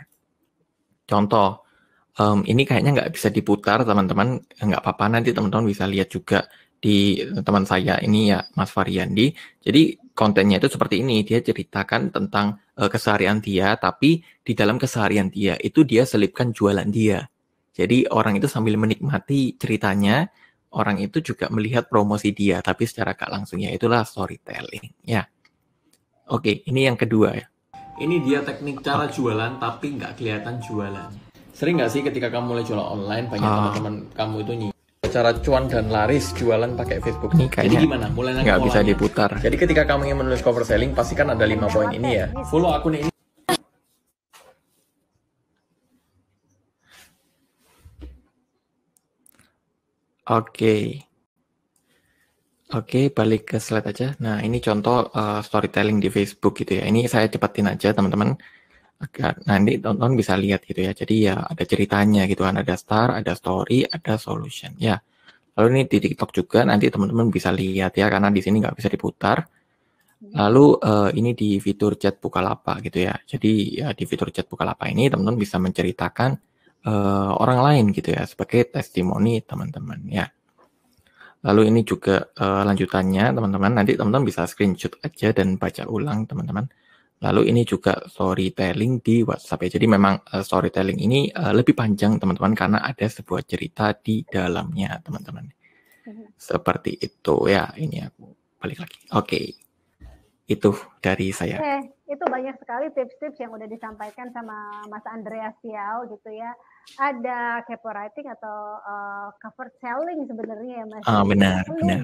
Contoh um, ini kayaknya nggak bisa diputar teman-teman nggak apa-apa nanti teman-teman bisa lihat juga di teman saya ini ya Mas Variandi. Jadi kontennya itu seperti ini, dia ceritakan tentang uh, keseharian dia, tapi di dalam keseharian dia itu dia selipkan jualan dia. Jadi orang itu sambil menikmati ceritanya, orang itu juga melihat promosi dia, tapi secara gak langsung ya, itulah storytelling. Ya, oke, ini yang kedua ya. Ini dia teknik cara jualan tapi nggak kelihatan jualannya. Sering nggak sih ketika kamu mulai jual online banyak ah. teman-teman kamu itu nyi cara cuan dan laris jualan pakai Facebook nih kayaknya jadi gimana mulai nggak bisa diputar jadi ketika kamu ingin menulis cover selling pasti kan ada lima poin ini ya follow akun ini Oke, okay. oke okay, balik ke slide aja. Nah ini contoh uh, storytelling di Facebook gitu ya. Ini saya cepatin aja teman-teman agar nanti tonton bisa lihat gitu ya. Jadi ya ada ceritanya gitu kan, ada star, ada story, ada solution ya. Lalu ini di TikTok juga nanti teman-teman bisa lihat ya karena di sini nggak bisa diputar. Hmm. Lalu uh, ini di fitur chat Bukalapak gitu ya. Jadi ya di fitur chat Bukalapak ini teman-teman bisa menceritakan uh, orang lain gitu ya sebagai testimoni teman-teman ya. Lalu ini juga uh, lanjutannya teman-teman. Nanti teman-teman bisa screenshot aja dan baca ulang teman-teman. Lalu ini juga storytelling di WhatsApp ya. Jadi memang eh, storytelling ini eh, lebih panjang teman-teman karena ada sebuah cerita di dalamnya teman-teman. Seperti itu ya. Ini aku balik lagi. Oke. Okay. Itu dari saya. Oke, itu banyak sekali tips-tips yang udah disampaikan sama Mas Andreas Siau gitu ya. Ada copywriting atau uh, cover selling sebenarnya ya Mas. Ah, benar, benar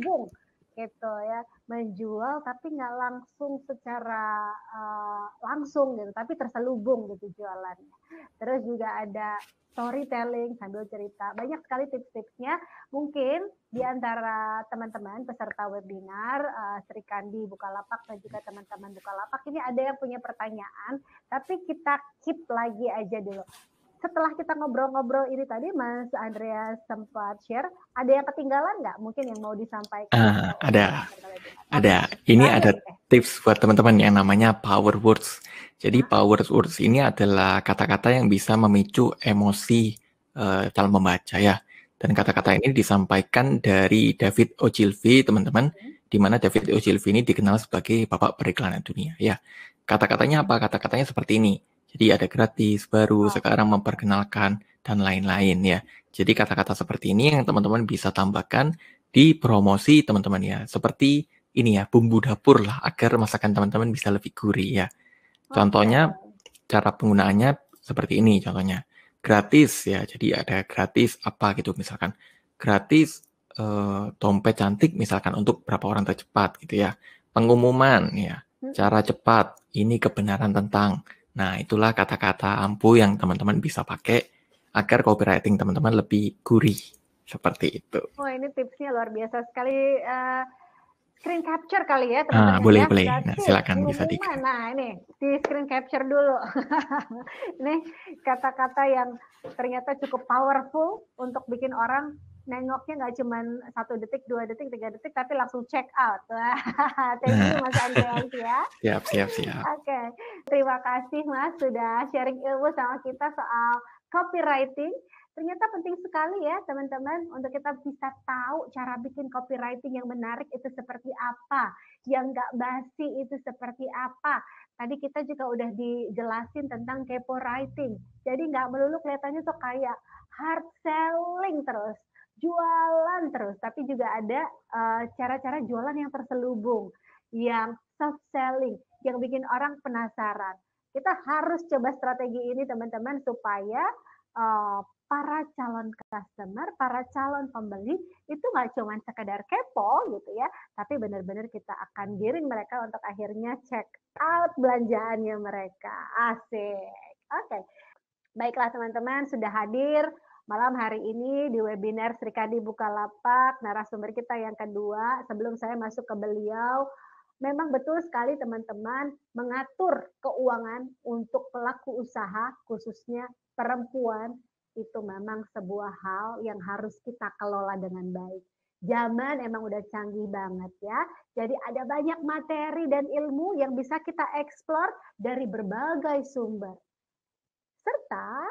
gitu ya menjual tapi nggak langsung secara uh, langsung gitu tapi terselubung gitu jualannya terus juga ada storytelling sambil cerita banyak sekali tips-tipsnya mungkin di antara teman-teman peserta webinar uh, Sri Kandi Bukalapak dan juga teman-teman Bukalapak ini ada yang punya pertanyaan tapi kita keep lagi aja dulu setelah kita ngobrol-ngobrol ini tadi Mas Andrea sempat share, ada yang ketinggalan nggak mungkin yang mau disampaikan? Uh, ada, ada. Ini ada tips buat teman-teman yang namanya power words. Jadi ah. power words ini adalah kata-kata yang bisa memicu emosi uh, eh, calon membaca ya. Dan kata-kata ini disampaikan dari David Ogilvy, teman-teman, hmm. di mana David Ogilvy ini dikenal sebagai bapak periklanan dunia ya. Kata-katanya apa? Kata-katanya seperti ini jadi ada gratis, baru, sekarang memperkenalkan, dan lain-lain ya. Jadi kata-kata seperti ini yang teman-teman bisa tambahkan di promosi teman-teman ya. Seperti ini ya, bumbu dapur lah agar masakan teman-teman bisa lebih gurih ya. Contohnya cara penggunaannya seperti ini contohnya. Gratis ya. Jadi ada gratis apa gitu misalkan. Gratis eh, dompet cantik misalkan untuk berapa orang tercepat gitu ya. Pengumuman ya. Hmm. Cara cepat ini kebenaran tentang Nah, itulah kata-kata ampuh yang teman-teman bisa pakai agar copywriting teman-teman lebih gurih. Seperti itu. Wah, ini tipsnya luar biasa sekali. Uh, screen capture kali ya, teman-teman. Ah, boleh, ya. boleh. Nah, silakan ini bisa di. Nah, ini di screen capture dulu. ini kata-kata yang ternyata cukup powerful untuk bikin orang nengoknya nggak cuma satu detik, dua detik, tiga detik, tapi langsung check out. Thank you nah. Mas Andreas ya. Siap, siap, siap. Oke, okay. terima kasih Mas sudah sharing ilmu sama kita soal copywriting. Ternyata penting sekali ya teman-teman untuk kita bisa tahu cara bikin copywriting yang menarik itu seperti apa, yang nggak basi itu seperti apa. Tadi kita juga udah dijelasin tentang kepo writing. Jadi nggak melulu kelihatannya tuh kayak hard selling terus jualan terus, tapi juga ada eh, cara-cara uh, jualan yang terselubung, yang soft selling, yang bikin orang penasaran. Kita harus coba strategi ini teman-teman supaya uh, para calon customer, para calon pembeli itu nggak cuma sekedar kepo gitu ya, tapi benar-benar kita akan giring mereka untuk akhirnya check out belanjaannya mereka. Asik. Oke. Okay. Baiklah teman-teman sudah hadir malam hari ini di webinar Srikadi Bukalapak, narasumber kita yang kedua. Sebelum saya masuk ke beliau, memang betul sekali teman-teman mengatur keuangan untuk pelaku usaha khususnya perempuan itu memang sebuah hal yang harus kita kelola dengan baik zaman emang udah canggih banget ya. Jadi ada banyak materi dan ilmu yang bisa kita eksplor dari berbagai sumber. Serta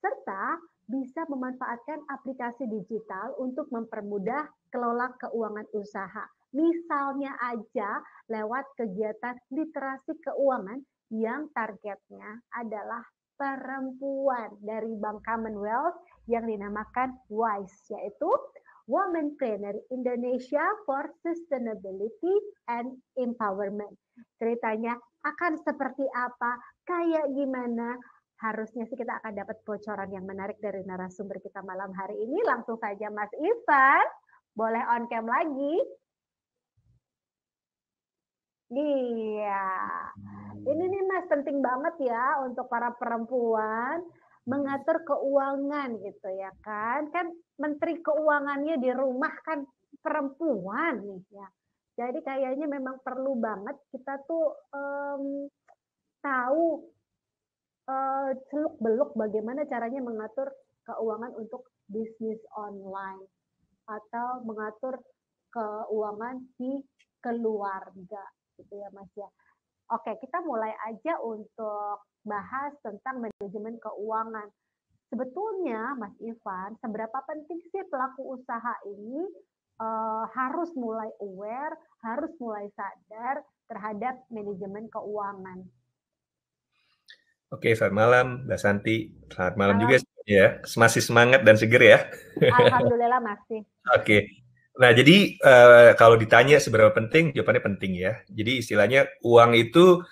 serta bisa memanfaatkan aplikasi digital untuk mempermudah kelola keuangan usaha. Misalnya aja lewat kegiatan literasi keuangan yang targetnya adalah perempuan dari Bank Commonwealth yang dinamakan WISE, yaitu Women Trainer Indonesia for Sustainability and Empowerment. Ceritanya akan seperti apa, kayak gimana, harusnya sih kita akan dapat bocoran yang menarik dari narasumber kita malam hari ini. Langsung saja Mas Ivan, boleh on cam lagi. Iya, ini nih Mas penting banget ya untuk para perempuan mengatur keuangan gitu ya kan. Kan menteri keuangannya di rumah kan perempuan nih ya. Jadi kayaknya memang perlu banget kita tuh um, tahu uh, beluk bagaimana caranya mengatur keuangan untuk bisnis online atau mengatur keuangan di keluarga gitu ya Mas ya. Oke, kita mulai aja untuk bahas tentang manajemen keuangan. Sebetulnya Mas Ivan, seberapa penting sih pelaku usaha ini uh, harus mulai aware, harus mulai sadar terhadap manajemen keuangan? Oke, selamat malam Mbak Santi. Selamat malam, malam. juga ya. Masih semangat dan seger ya. Alhamdulillah masih. Oke. Nah, jadi uh, kalau ditanya seberapa penting, jawabannya penting ya. Jadi istilahnya uang itu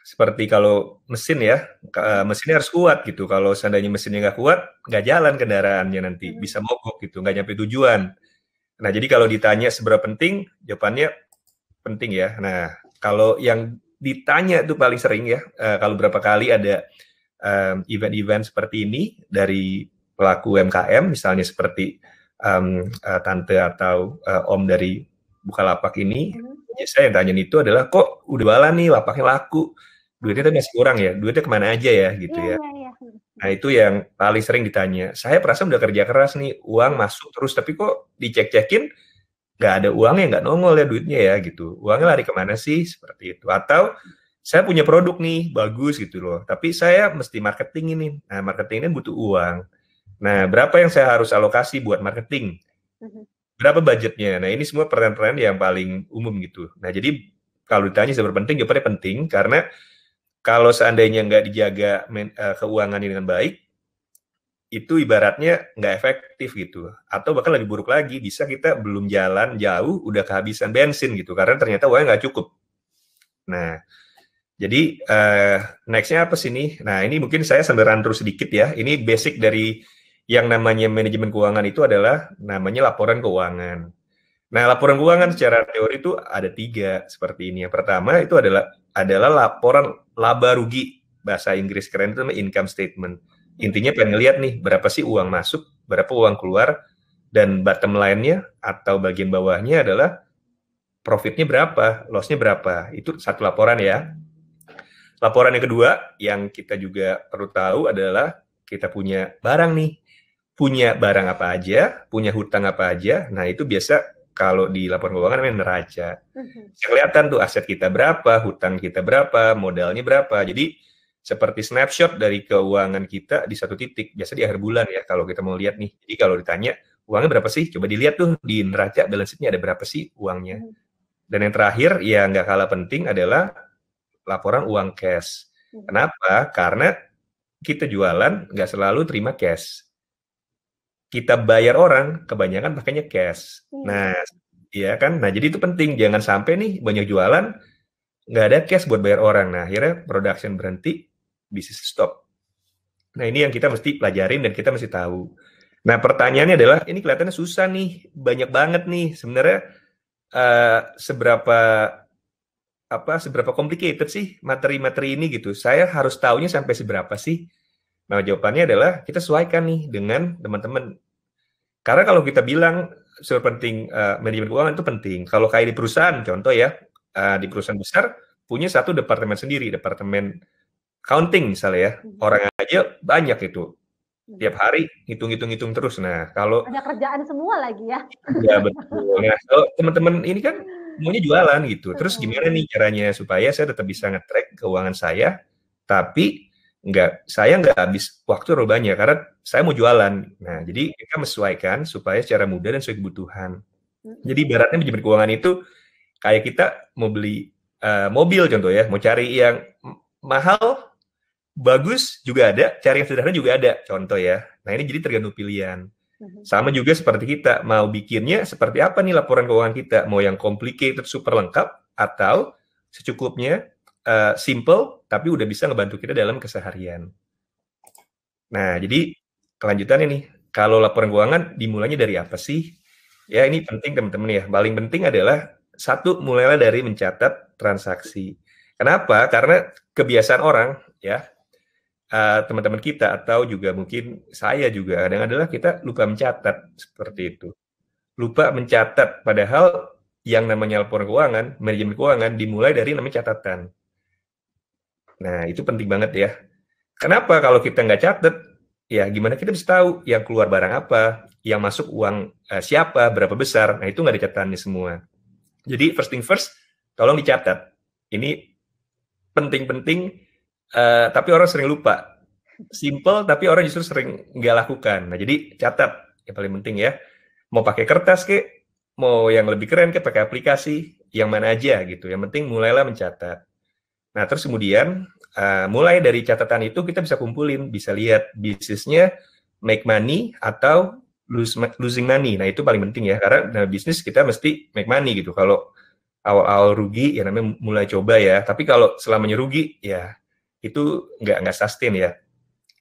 seperti kalau mesin ya, eh, mesinnya harus kuat gitu. Kalau seandainya mesinnya nggak kuat, nggak jalan kendaraannya nanti, hmm. bisa mogok gitu, nggak nyampe tujuan. Nah, jadi kalau ditanya seberapa penting, jawabannya penting ya. Nah, kalau yang ditanya itu paling sering ya uh, kalau berapa kali ada um, event-event seperti ini dari pelaku UMKM misalnya seperti um, uh, tante atau uh, om dari Bukalapak ini mm-hmm. ya saya yang tanya itu adalah kok udah bala nih lapaknya laku duitnya tapi masih kurang ya duitnya kemana aja ya gitu yeah, ya yeah, iya. hmm. yeah. nah itu yang paling sering ditanya saya perasaan udah kerja keras nih uang masuk terus tapi kok dicek-cekin nggak ada uangnya nggak nongol ya duitnya ya gitu uangnya lari kemana sih seperti itu atau saya punya produk nih bagus gitu loh tapi saya mesti marketing ini nah marketing ini butuh uang nah berapa yang saya harus alokasi buat marketing mm-hmm. berapa budgetnya nah ini semua pertanyaan-pertanyaan yang paling umum gitu nah jadi kalau ditanya seberapa penting jawabannya penting karena kalau seandainya nggak dijaga eh, keuangan ini dengan baik itu ibaratnya nggak efektif gitu atau bahkan lebih buruk lagi bisa kita belum jalan jauh udah kehabisan bensin gitu karena ternyata uangnya nggak cukup nah jadi uh, nextnya apa sih nih nah ini mungkin saya sederhan terus sedikit ya ini basic dari yang namanya manajemen keuangan itu adalah namanya laporan keuangan nah laporan keuangan secara teori itu ada tiga seperti ini yang pertama itu adalah adalah laporan laba rugi bahasa Inggris keren itu income statement Intinya pengen lihat nih berapa sih uang masuk, berapa uang keluar, dan bottom line-nya atau bagian bawahnya adalah profitnya berapa, loss-nya berapa. Itu satu laporan ya. Laporan yang kedua yang kita juga perlu tahu adalah kita punya barang nih. Punya barang apa aja, punya hutang apa aja. Nah, itu biasa kalau di laporan keuangan namanya neraca. Mhm. Kelihatan tuh aset kita berapa, hutang kita berapa, modalnya berapa. Jadi seperti snapshot dari keuangan kita di satu titik. Biasa di akhir bulan ya kalau kita mau lihat nih. Jadi kalau ditanya uangnya berapa sih? Coba dilihat tuh di neraca balance sheetnya ada berapa sih uangnya. Hmm. Dan yang terakhir ya nggak kalah penting adalah laporan uang cash. Hmm. Kenapa? Karena kita jualan nggak selalu terima cash. Kita bayar orang kebanyakan pakainya cash. Hmm. Nah, ya kan? Nah, jadi itu penting. Jangan sampai nih banyak jualan, nggak ada cash buat bayar orang. Nah, akhirnya production berhenti, bisnis stop. Nah, ini yang kita mesti pelajarin dan kita mesti tahu. Nah, pertanyaannya adalah ini kelihatannya susah nih, banyak banget nih. Sebenarnya uh, seberapa apa seberapa complicated sih materi-materi ini gitu. Saya harus tahunya sampai seberapa sih? Nah, jawabannya adalah kita sesuaikan nih dengan teman-teman. Karena kalau kita bilang super penting uh, manajemen keuangan itu penting. Kalau kayak di perusahaan contoh ya, uh, di perusahaan besar punya satu departemen sendiri, departemen counting misalnya ya mm-hmm. orang aja banyak itu mm-hmm. tiap hari hitung-hitung-hitung terus. Nah, kalau ada kerjaan semua lagi ya. Ya betul. Nah, kalau teman-teman ini kan maunya jualan gitu. Terus mm-hmm. gimana nih caranya supaya saya tetap bisa ngetrack keuangan saya, tapi nggak saya nggak habis waktu terlalu banyak karena saya mau jualan. Nah, jadi kita menyesuaikan supaya secara mudah dan sesuai kebutuhan. Jadi baratnya manajemen keuangan itu kayak kita mau beli uh, mobil contoh ya, mau cari yang mahal bagus juga ada, cara yang sederhana juga ada, contoh ya. Nah ini jadi tergantung pilihan. Mm-hmm. Sama juga seperti kita, mau bikinnya seperti apa nih laporan keuangan kita, mau yang complicated super lengkap atau secukupnya uh, simple tapi udah bisa ngebantu kita dalam keseharian. Nah jadi kelanjutannya nih, kalau laporan keuangan dimulainya dari apa sih? Ya ini penting teman-teman ya, paling penting adalah satu mulailah dari mencatat transaksi. Kenapa? Karena kebiasaan orang ya Eh, teman-teman uh, kita atau juga mungkin saya juga kadang adalah kita lupa mencatat seperti itu lupa mencatat padahal yang namanya laporan keuangan manajemen keuangan dimulai dari namanya catatan nah itu penting banget ya kenapa kalau kita nggak catat ya gimana kita bisa tahu yang keluar barang apa yang masuk uang uh, siapa berapa besar nah itu nggak ada catatannya semua jadi first thing first tolong dicatat ini penting-penting Uh, tapi orang sering lupa. Simple tapi orang justru sering nggak lakukan. Nah jadi catat yang paling penting ya. Mau pakai kertas ke, mau yang lebih keren ke pakai aplikasi, yang mana aja gitu. Yang penting mulailah mencatat. Nah terus kemudian uh, mulai dari catatan itu kita bisa kumpulin, bisa lihat bisnisnya make money atau lose, losing money. Nah itu paling penting ya karena nah, bisnis kita mesti make money gitu. Kalau awal-awal rugi ya namanya mulai coba ya. Tapi kalau selamanya rugi ya itu nggak nggak sustain ya.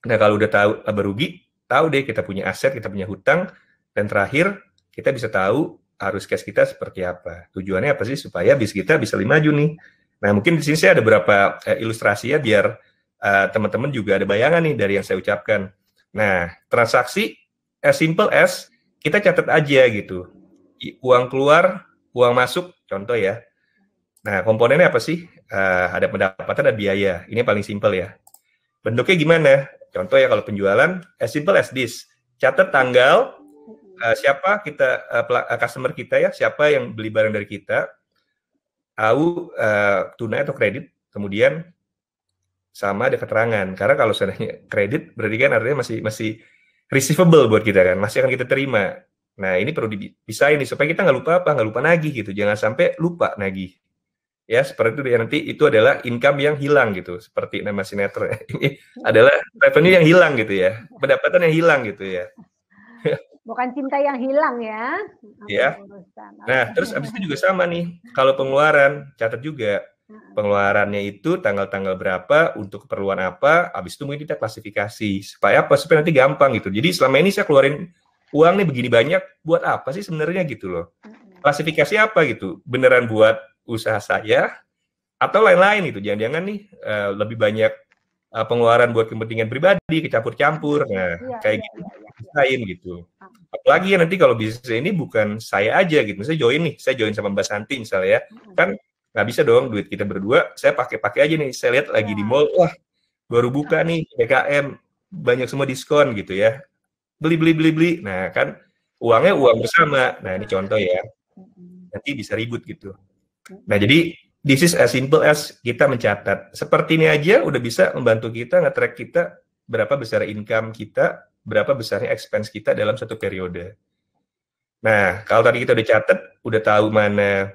Nah kalau udah tahu laba eh, rugi, tahu deh kita punya aset, kita punya hutang, dan terakhir kita bisa tahu arus cash kita seperti apa. Tujuannya apa sih supaya bis kita bisa lima juni? Nah mungkin di sini saya ada beberapa eh, ilustrasi ya biar eh, teman-teman juga ada bayangan nih dari yang saya ucapkan. Nah transaksi as simple as kita catat aja gitu. Uang keluar, uang masuk, contoh ya. Nah, komponennya apa sih? Uh, ada pendapatan, ada biaya. Ini paling simpel ya. Bentuknya gimana? Contoh ya kalau penjualan, as simple as this. Catat tanggal, uh, siapa kita uh, customer kita ya, siapa yang beli barang dari kita, AU uh, tunai atau kredit, kemudian sama ada keterangan. Karena kalau seandainya kredit, berarti kan artinya masih masih receivable buat kita kan, masih akan kita terima. Nah ini perlu dipisahin nih supaya kita nggak lupa apa, nggak lupa nagih gitu, jangan sampai lupa nagih ya seperti itu ya nanti itu adalah income yang hilang gitu seperti nama sinetron ini adalah revenue yang hilang gitu ya pendapatan yang hilang gitu ya bukan cinta yang hilang ya ya nah terus abis itu juga sama nih kalau pengeluaran catat juga pengeluarannya itu tanggal-tanggal berapa untuk keperluan apa abis itu mungkin kita klasifikasi supaya apa supaya nanti gampang gitu jadi selama ini saya keluarin uang nih begini banyak buat apa sih sebenarnya gitu loh klasifikasi apa gitu beneran buat usaha saya atau lain-lain itu jangan-jangan nih eh, lebih banyak eh, pengeluaran buat kepentingan pribadi kecampur-campur iya, nah ya, kayak ya, gitu iya, iya. lain gitu ah. apalagi ya nanti kalau bisnis ini bukan saya aja gitu saya join nih saya join sama Mbak Santi misalnya ya. kan nggak bisa dong duit kita berdua saya pakai-pakai aja nih saya lihat lagi ya. di mall wah baru buka nih BKM banyak semua diskon gitu ya beli beli beli beli nah kan uangnya uang bersama nah ini contoh ya nanti bisa ribut gitu Nah, jadi this is as simple as kita mencatat. Seperti ini aja udah bisa membantu kita nge-track kita berapa besar income kita, berapa besarnya expense kita dalam satu periode. Nah, kalau tadi kita udah catat, udah tahu mana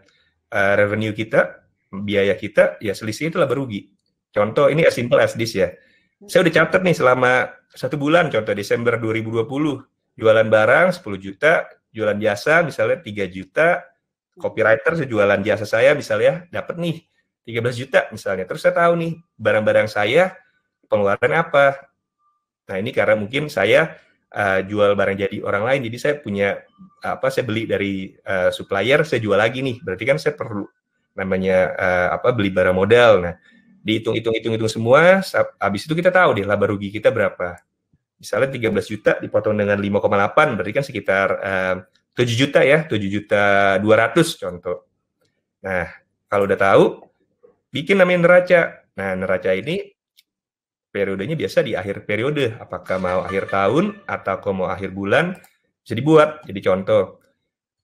uh, revenue kita, biaya kita, ya selisih itulah berugi. Contoh ini as simple as this ya. Saya udah catat nih selama satu bulan, contoh Desember 2020, jualan barang 10 juta, jualan jasa misalnya 3 juta, copywriter sejualan jasa saya misalnya dapat nih 13 juta misalnya. Terus saya tahu nih barang-barang saya pengeluaran apa. Nah, ini karena mungkin saya uh, jual barang jadi orang lain jadi saya punya apa saya beli dari uh, supplier, saya jual lagi nih. Berarti kan saya perlu namanya uh, apa beli barang modal. Nah, dihitung-hitung-hitung-hitung semua habis itu kita tahu deh laba rugi kita berapa. Misalnya 13 juta dipotong dengan 5,8 berarti kan sekitar uh, 7 juta ya, 7 juta 200 contoh. Nah, kalau udah tahu, bikin namanya neraca. Nah, neraca ini periodenya biasa di akhir periode. Apakah mau akhir tahun atau mau akhir bulan, bisa dibuat. Jadi contoh,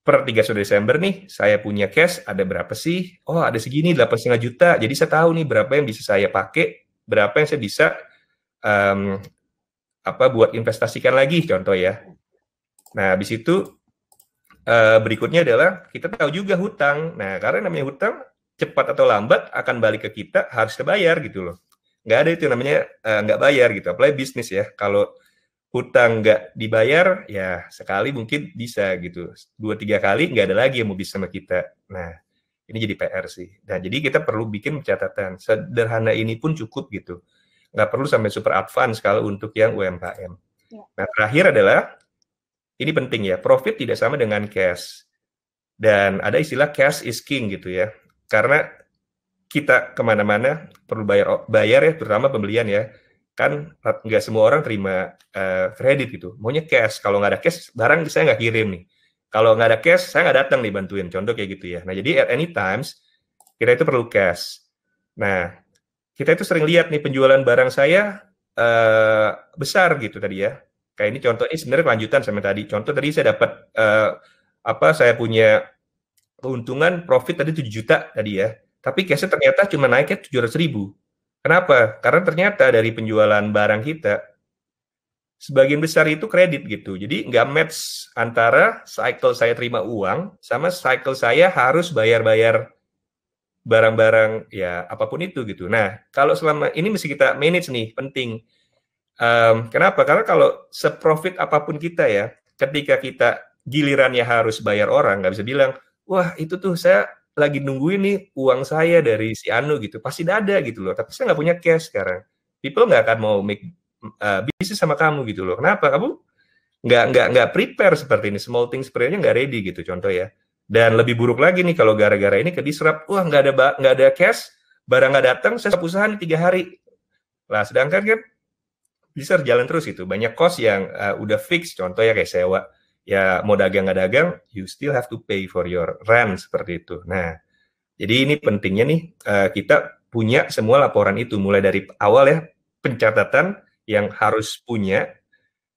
per 31 Desember nih, saya punya cash, ada berapa sih? Oh, ada segini, 8,5 juta. Jadi saya tahu nih berapa yang bisa saya pakai, berapa yang saya bisa um, apa buat investasikan lagi, contoh ya. Nah, habis itu uh, berikutnya adalah kita tahu juga hutang. Nah, karena namanya hutang cepat atau lambat akan balik ke kita harus terbayar gitu loh. Nggak ada itu namanya uh, nggak bayar gitu. Apalagi bisnis ya. Kalau hutang nggak dibayar, ya sekali mungkin bisa gitu. Dua tiga kali nggak ada lagi yang mau bisa sama kita. Nah, ini jadi PR sih. Nah, jadi kita perlu bikin catatan. Sederhana ini pun cukup gitu. Nggak perlu sampai super advance kalau untuk yang UMKM. Ya. Nah, terakhir adalah ini penting ya, profit tidak sama dengan cash. Dan ada istilah cash is king gitu ya. Karena kita kemana-mana perlu bayar bayar ya, terutama pembelian ya. Kan nggak semua orang terima uh, kredit gitu. Maunya cash. Kalau nggak ada cash, barang saya nggak kirim nih. Kalau nggak ada cash, saya nggak datang nih bantuin. Contoh kayak gitu ya. Nah, jadi at any times, kita itu perlu cash. Nah, kita itu sering lihat nih penjualan barang saya uh, besar gitu tadi ya. Kayak ini contoh ini sebenarnya kelanjutan sama tadi. Contoh tadi saya dapat uh, apa saya punya keuntungan profit tadi 7 juta tadi ya. Tapi cashnya ternyata cuma naiknya tujuh ratus ribu. Kenapa? Karena ternyata dari penjualan barang kita, sebagian besar itu kredit gitu. Jadi nggak match antara cycle saya terima uang sama cycle saya harus bayar-bayar barang-barang ya apapun itu gitu. Nah, kalau selama ini mesti kita manage nih, penting. Um, kenapa? Karena kalau seprofit apapun kita ya, ketika kita gilirannya harus bayar orang, nggak bisa bilang, wah itu tuh saya lagi nungguin nih uang saya dari si Anu gitu, pasti ada gitu loh. Tapi saya nggak punya cash sekarang. People nggak akan mau make uh, bisnis sama kamu gitu loh. Kenapa? Kamu nggak nggak nggak prepare seperti ini. Small things sebenarnya nggak ready gitu contoh ya. Dan lebih buruk lagi nih kalau gara-gara ini ke disrupt, wah nggak ada nggak ada cash, barang nggak datang, saya perusahaan tiga hari. Lah, sedangkan kan bisa jalan terus itu Banyak cost yang uh, udah fix, contohnya kayak sewa. Ya mau dagang nggak dagang, you still have to pay for your rent seperti itu. Nah, jadi ini pentingnya nih uh, kita punya semua laporan itu mulai dari awal ya pencatatan yang harus punya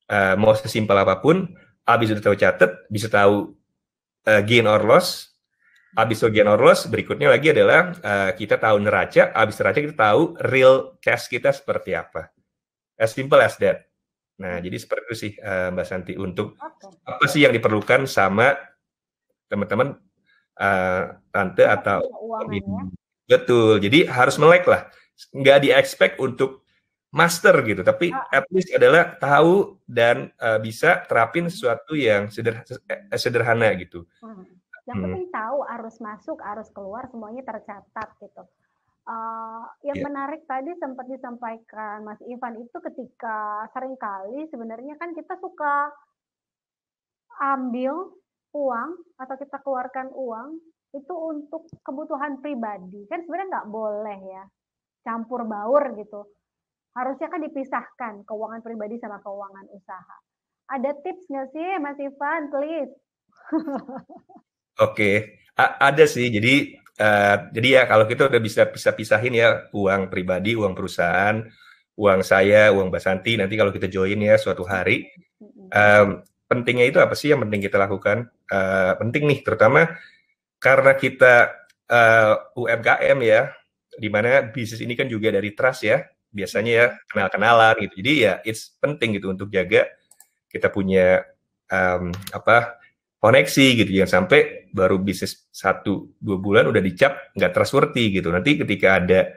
uh, mau sesimpel apapun. Abis udah tahu catet bisa tahu uh, gain or loss. Abis itu gain or loss, berikutnya lagi adalah uh, kita tahu neraca. Abis neraca kita tahu real cash kita seperti apa. As simple as that. Nah, hmm. jadi seperti itu sih uh, Mbak Santi untuk okay. apa sih yang diperlukan sama teman-teman uh, tante atau uangannya. betul. Jadi harus melek lah, nggak di expect untuk master gitu, tapi oh. at least adalah tahu dan uh, bisa terapin hmm. sesuatu yang seder, sederhana gitu. Hmm. Yang hmm. penting hmm. tahu arus masuk, arus keluar semuanya tercatat gitu. Eh, yang yeah. menarik tadi sempat disampaikan Mas Ivan itu ketika seringkali sebenarnya kan kita suka ambil uang atau kita keluarkan uang itu untuk kebutuhan pribadi kan sebenarnya nggak boleh ya campur baur gitu harusnya kan dipisahkan keuangan pribadi sama keuangan usaha ada tips nggak sih Mas Ivan please Oke, okay. ada sih. Jadi Eh, jadi ya kalau kita gitu udah bisa bisa pisahin ya uang pribadi, uang perusahaan, uang saya, uang Basanti nanti kalau kita join ya suatu hari. Um, pentingnya itu apa sih yang penting kita lakukan? Uh, penting nih terutama karena kita uh, eh, UMKM ya, dimana bisnis ini kan juga dari trust ya, biasanya ya kenal-kenalan gitu. Jadi ya it's penting gitu untuk jaga kita punya um, apa koneksi gitu jangan sampai baru bisnis satu dua bulan udah dicap nggak trustworthy gitu nanti ketika ada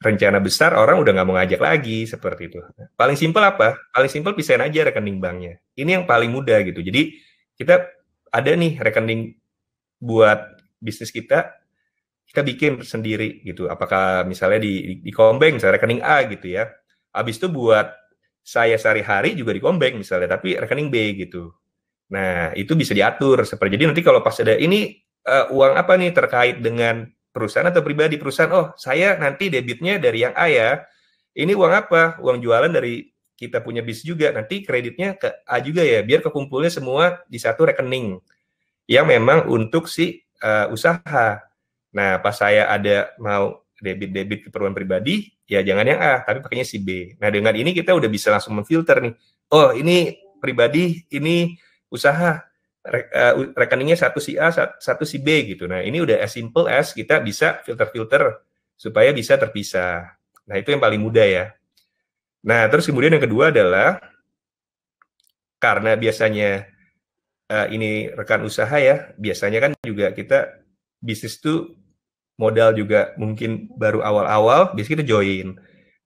rencana besar orang udah nggak mau ngajak lagi seperti itu paling simpel apa paling simpel pisahin aja rekening banknya ini yang paling mudah gitu jadi kita ada nih rekening buat bisnis kita kita bikin sendiri gitu apakah misalnya di di, di kombeng misalnya rekening A gitu ya habis itu buat saya sehari-hari juga di kombeng misalnya tapi rekening B gitu Nah, itu bisa diatur seperti. Jadi nanti kalau pas ada ini uh, uang apa nih terkait dengan perusahaan atau pribadi perusahaan, oh saya nanti debitnya dari yang A ya. Ini uang apa? Uang jualan dari kita punya bis juga. Nanti kreditnya ke A juga ya, biar kekumpulnya semua di satu rekening yang memang untuk si uh, usaha. Nah, pas saya ada mau debit-debit keperluan pribadi, ya jangan yang A, tapi pakainya si B. Nah, dengan ini kita udah bisa langsung memfilter nih. Oh, ini pribadi, ini usaha eh, rekeningnya satu si A, satu si B gitu. Nah, ini udah as simple as kita bisa filter-filter supaya bisa terpisah. Nah, itu yang paling mudah ya. Nah, terus kemudian yang kedua adalah karena biasanya uh, ini rekan usaha ya, biasanya kan juga kita bisnis tuh modal juga mungkin baru awal-awal, bisnis kita join.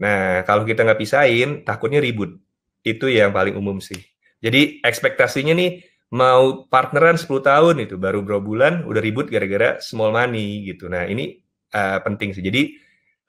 Nah, kalau kita nggak pisahin, takutnya ribut. Itu yang paling umum sih. Jadi ekspektasinya nih mau partneran 10 tahun itu baru berapa bulan udah ribut gara-gara small money gitu. Nah, ini uh, penting sih. Jadi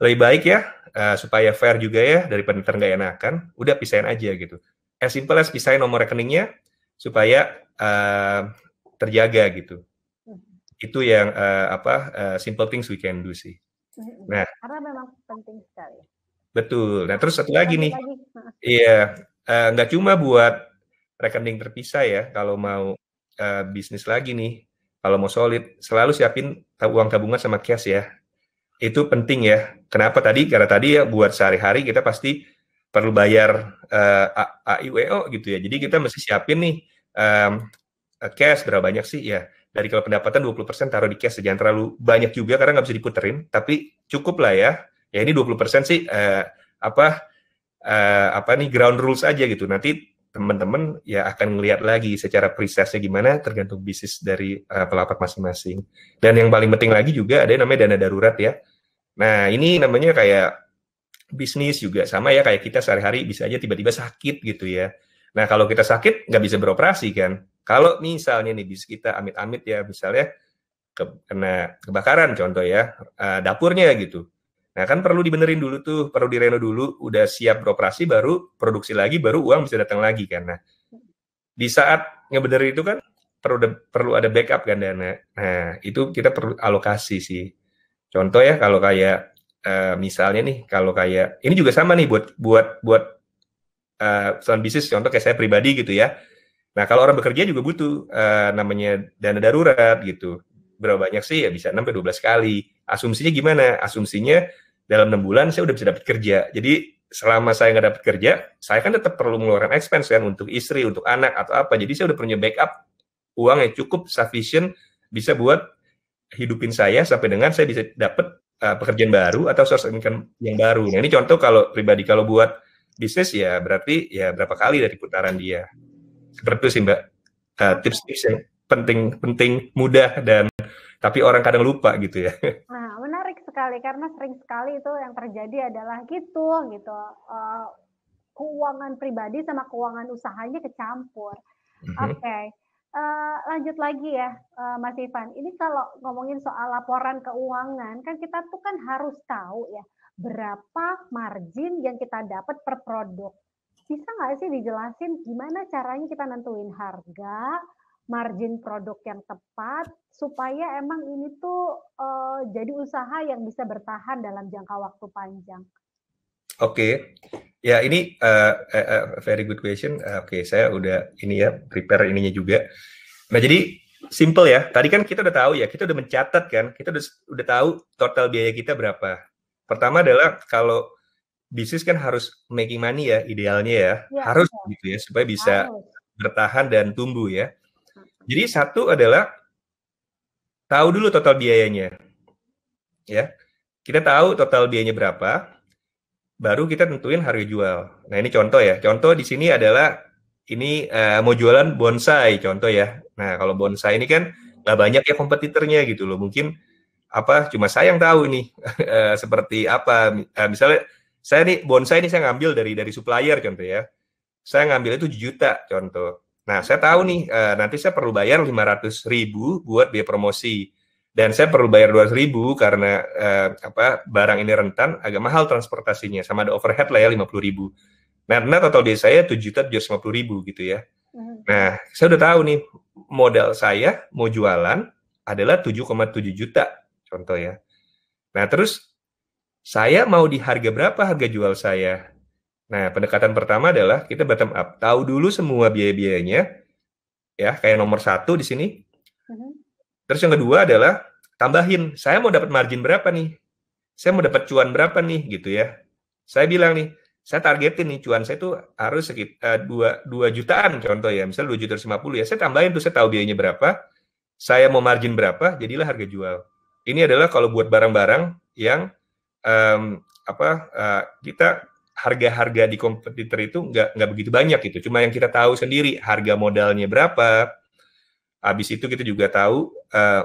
lebih baik ya uh, supaya fair juga ya daripada ntar nggak enakan, udah pisahin aja gitu. As simple as pisahin nomor rekeningnya supaya uh, terjaga gitu. Hmm. Itu yang uh, apa uh, simple things we can do sih. Hmm. Nah, karena memang penting sekali. Betul. Nah, terus satu lagi nih. Iya, nggak cuma buat rekening terpisah ya kalau mau uh, bisnis lagi nih. Kalau mau solid, selalu siapin eh, uang tabungan sama cash ya. Itu penting ya. Kenapa tadi? Karena tadi ya buat sehari-hari kita pasti perlu bayar uh, eh, AIWO gitu ya. Jadi kita mesti siapin nih um, cash berapa banyak sih ya. Dari kalau pendapatan 20% taruh di cash, jangan terlalu banyak juga karena nggak bisa diputerin. Tapi cukup lah ya. Ya ini 20% sih uh, apa uh, apa nih ground rules aja gitu. Nanti teman-teman ya akan melihat lagi secara prosesnya gimana tergantung bisnis dari uh, pelapak masing-masing. Dan yang paling penting lagi juga ada yang namanya dana darurat ya. Nah, ini namanya kayak bisnis juga sama ya kayak kita sehari-hari bisa aja tiba-tiba sakit gitu ya. Nah, kalau kita sakit nggak bisa beroperasi kan. Kalau misalnya nih bisnis kita amit-amit ya misalnya ke, kena kebakaran contoh ya uh, dapurnya gitu. Nah kan perlu dibenerin dulu tuh, perlu direno dulu, udah siap beroperasi baru produksi lagi, baru uang bisa datang lagi kan. Nah di saat ngebenerin itu kan perlu ada, perlu ada backup kan dana. Nah itu kita perlu alokasi sih. Contoh ya kalau kayak uh, misalnya nih kalau kayak ini juga sama nih buat buat buat uh, eh, bisnis contoh kayak saya pribadi gitu ya. Nah kalau orang bekerja juga butuh uh, namanya dana darurat gitu. Berapa banyak sih ya bisa 6 sampai 12 kali. Asumsinya gimana? Asumsinya dalam enam bulan saya udah bisa dapat kerja. Jadi selama saya nggak dapat kerja, saya kan tetap perlu mengeluarkan expense kan untuk istri, untuk anak atau apa. Jadi saya udah punya backup uang yang cukup sufficient bisa buat hidupin saya sampai dengan saya bisa dapat uh, pekerjaan baru atau source income yang baru. Nah, ini contoh kalau pribadi kalau buat bisnis ya berarti ya berapa kali dari putaran dia. Seperti itu sih Mbak. Eh, tips-tips uh, yang penting-penting mudah dan tapi orang kadang lupa gitu ya. Nah, menarik sekali karena sering sekali itu yang terjadi adalah gitu gitu uh, keuangan pribadi sama keuangan usahanya kecampur. Mhm. Oke, okay. uh, eh, lanjut lagi ya, uh, Mas Ivan. Ini kalau ngomongin soal laporan keuangan, kan kita tuh kan harus tahu ya berapa margin yang kita dapat per produk. Bisa nggak sih dijelasin gimana caranya kita nentuin harga, margin produk yang tepat supaya emang ini tuh uh, jadi usaha yang bisa bertahan dalam jangka waktu panjang. Oke, okay. ya ini uh, uh, very good question. Uh, Oke, okay, saya udah ini ya prepare ininya juga. Nah jadi simple ya. Tadi kan kita udah tahu ya, kita udah mencatat kan, kita udah udah tahu total biaya kita berapa. Pertama adalah kalau bisnis kan harus making money ya, idealnya ya, ya harus ya. gitu ya supaya bisa harus. bertahan dan tumbuh ya. Jadi satu adalah tahu dulu total biayanya. Ya. Kita tahu total biayanya berapa, baru kita tentuin harga jual. Nah, ini contoh ya. Contoh di sini adalah ini uh, mau jualan bonsai contoh ya. Nah, kalau bonsai ini kan nggak banyak ya kompetitornya gitu loh. Mungkin apa cuma saya yang tahu nih eh, seperti apa. Nah, misalnya saya nih bonsai ini saya ngambil dari dari supplier contoh ya. Saya ngambil itu juta contoh. Nah, saya tahu nih, uh, nanti saya perlu bayar 500 ribu buat biaya promosi. Dan saya perlu bayar 200 ribu karena uh, apa barang ini rentan, agak mahal transportasinya. Sama ada overhead lah ya 50 ribu. Nah, nah total biaya saya 7 juta puluh ribu gitu ya. Hmm. Nah, saya udah tahu nih, modal saya mau jualan adalah 7,7 juta, contoh ya. Nah, terus saya mau di harga berapa harga jual saya? Nah, pendekatan pertama adalah kita bottom up, tahu dulu semua biaya-biayanya, ya kayak nomor satu di sini. Mm-hmm. Terus yang kedua adalah tambahin, saya mau dapat margin berapa nih? Saya mau dapat cuan berapa nih, gitu ya? Saya bilang nih, saya targetin nih cuan saya tuh harus sekitar eh, dua dua jutaan contoh ya, misalnya dua juta lima puluh ya, saya tambahin tuh saya tahu biayanya berapa, saya mau margin berapa, jadilah harga jual. Ini adalah kalau buat barang-barang yang um, apa uh, kita harga-harga di kompetitor itu nggak nggak begitu banyak gitu. Cuma yang kita tahu sendiri harga modalnya berapa. Habis itu kita juga tahu uh,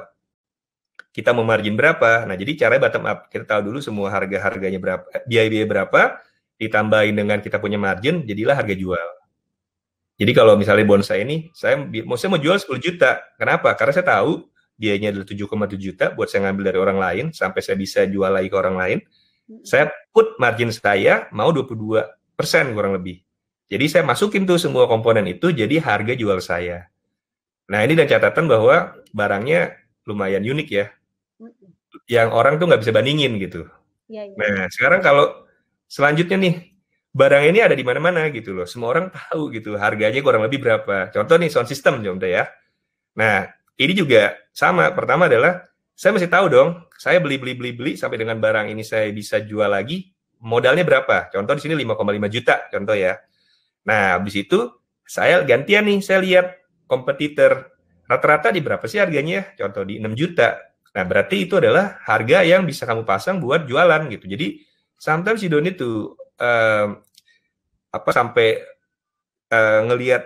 kita mau margin berapa. Nah, jadi caranya bottom up. Kita tahu dulu semua harga-harganya berapa, eh, biaya-biaya berapa, ditambahin dengan kita punya margin, jadilah harga jual. Jadi kalau misalnya bonsai ini, saya mau saya mau jual 10 juta. Kenapa? Karena saya tahu biayanya adalah 7,7 juta buat saya ngambil dari orang lain sampai saya bisa jual lagi ke orang lain saya put margin saya mau 22 persen kurang lebih. Jadi saya masukin tuh semua komponen itu jadi harga jual saya. Nah ini dan catatan bahwa barangnya lumayan unik ya. Yang orang tuh nggak bisa bandingin gitu. Ya, ya. Nah sekarang kalau selanjutnya nih barang ini ada di mana-mana gitu loh. Semua orang tahu gitu harganya kurang lebih berapa. Contoh nih sound system contoh ya. Nah ini juga sama. Pertama adalah saya mesti tahu dong, saya beli beli beli beli sampai dengan barang ini saya bisa jual lagi, modalnya berapa? Contoh di sini 5,5 juta contoh ya. Nah, habis itu saya gantian nih, saya lihat kompetitor rata-rata di berapa sih harganya? Contoh di 6 juta. Nah, berarti itu adalah harga yang bisa kamu pasang buat jualan gitu. Jadi, sometimes you don't need to ehm, apa sampai uh, ngelihat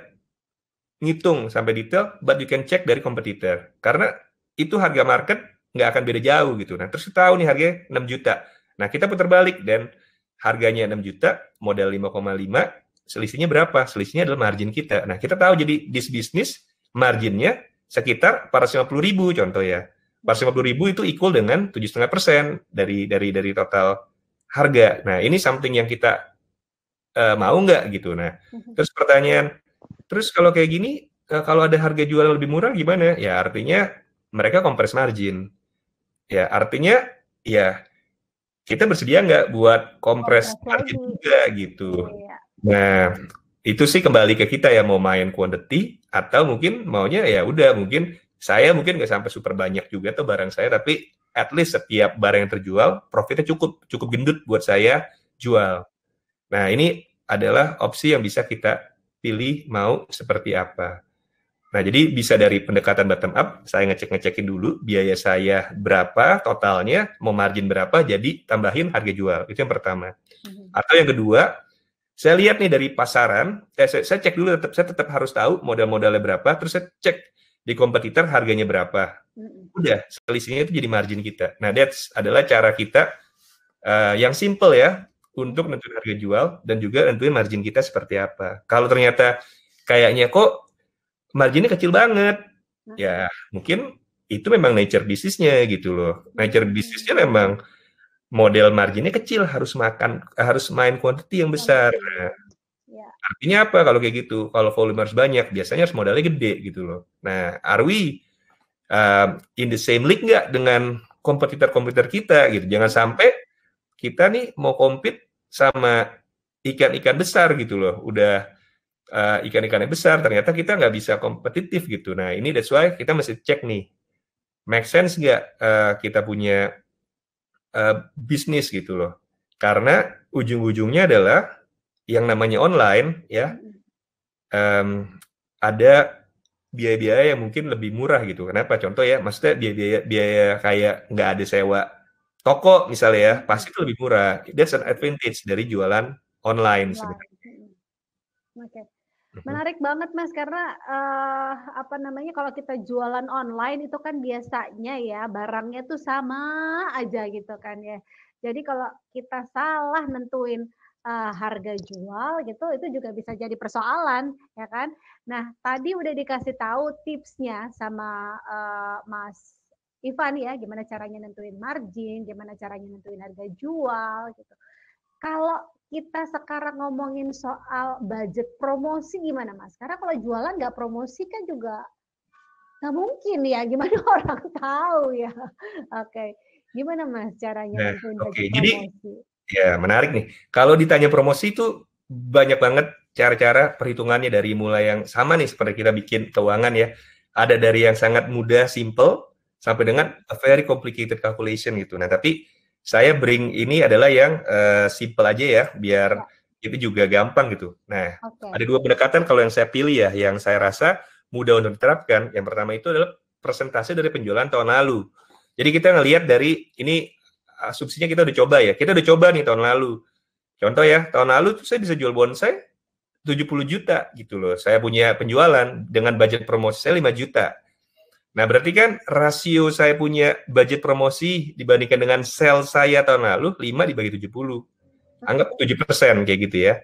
ngitung sampai detail, but you can check dari kompetitor. Karena itu harga market nggak akan beda jauh gitu. Nah, terus kita tahu nih harganya 6 juta. Nah, kita putar balik dan harganya 6 juta, modal 5,5, selisihnya berapa? Selisihnya adalah margin kita. Nah, kita tahu jadi di bisnis marginnya sekitar 450 ribu contoh ya. 450 ribu itu equal dengan 7,5 persen dari dari dari total harga. Nah, ini something yang kita uh, mau nggak gitu. Nah, mm-hmm. terus pertanyaan, terus kalau kayak gini, eh, kalau ada harga jual lebih murah gimana? Ya artinya mereka kompres margin. Ya, artinya ya kita bersedia nggak buat kompres target juga gitu. Iya, iya. Nah, itu sih kembali ke kita ya mau main quantity atau mungkin maunya ya udah mungkin saya mungkin nggak sampai super banyak juga tuh barang saya tapi at least setiap barang yang terjual profitnya cukup cukup gendut buat saya jual. Nah, ini adalah opsi yang bisa kita pilih mau seperti apa. Nah, jadi bisa dari pendekatan bottom up, saya ngecek-ngecekin dulu biaya saya berapa totalnya, mau margin berapa, jadi tambahin harga jual. Itu yang pertama. Mhm. Atau yang kedua, saya lihat nih dari pasaran, eh, saya, saya cek dulu tetap saya tetap harus tahu modal-modalnya berapa, terus saya cek di kompetitor harganya berapa. Mhm. Udah, selisihnya itu jadi margin kita. Nah, that's adalah cara kita uh, yang simple ya untuk nentuin harga jual dan juga nentuin margin kita seperti apa. Kalau ternyata kayaknya kok marginnya kecil banget. Hmm. Ya, mungkin itu memang nature bisnisnya gitu loh. Nature hmm. bisnisnya memang model marginnya kecil, harus makan harus main quantity yang besar. Ya. artinya apa kalau kayak gitu? Kalau volume harus banyak, biasanya harus modalnya gede gitu loh. Nah, are we um, in the same league nggak dengan kompetitor-kompetitor kita gitu? Jangan sampai kita nih mau compete sama ikan-ikan besar gitu loh. Udah ikan eh, ikan-ikannya besar, ternyata kita nggak bisa kompetitif gitu. Nah ini that's why kita mesti cek nih, make sense nggak uh, kita punya uh, bisnis gitu loh. Karena ujung-ujungnya adalah yang namanya online ya, um, ada biaya-biaya yang mungkin lebih murah gitu. Kenapa? Contoh ya, maksudnya biaya-biaya biaya kayak nggak ada sewa toko misalnya ya, pasti itu lebih murah. That's an advantage dari jualan online sebenarnya. Hmm. Okay. Menarik banget Mas karena uh, apa namanya kalau kita jualan online itu kan biasanya ya barangnya tuh sama aja gitu kan ya. Jadi kalau kita salah nentuin uh, harga jual gitu itu juga bisa jadi persoalan ya kan. Nah, tadi udah dikasih tahu tipsnya sama uh, Mas Ivan ya gimana caranya nentuin margin, gimana caranya nentuin harga jual gitu. Kalau kita sekarang ngomongin soal budget promosi gimana mas? Karena kalau jualan nggak promosi kan juga nggak mungkin ya. Gimana orang tahu ya? Oke, okay. gimana mas caranya? Nah, Oke, okay. jadi ya menarik nih. Kalau ditanya promosi itu banyak banget cara-cara perhitungannya dari mulai yang sama nih seperti kita bikin keuangan ya. Ada dari yang sangat mudah, simple, sampai dengan a very complicated calculation gitu. Nah, tapi saya bring ini adalah yang uh, simple aja ya, biar ya. itu juga gampang gitu. Nah, okay. ada dua pendekatan kalau yang saya pilih ya, yang saya rasa mudah untuk diterapkan. Yang pertama itu adalah presentasi dari penjualan tahun lalu. Jadi kita ngelihat dari ini asumsinya kita udah coba ya, kita udah coba nih tahun lalu. Contoh ya, tahun lalu tuh saya bisa jual bonsai 70 juta gitu loh. Saya punya penjualan dengan budget promosi saya 5 juta. Nah, berarti kan rasio saya punya budget promosi dibandingkan dengan sel saya tahun lalu 5 dibagi 70. Anggap 7% kayak gitu ya.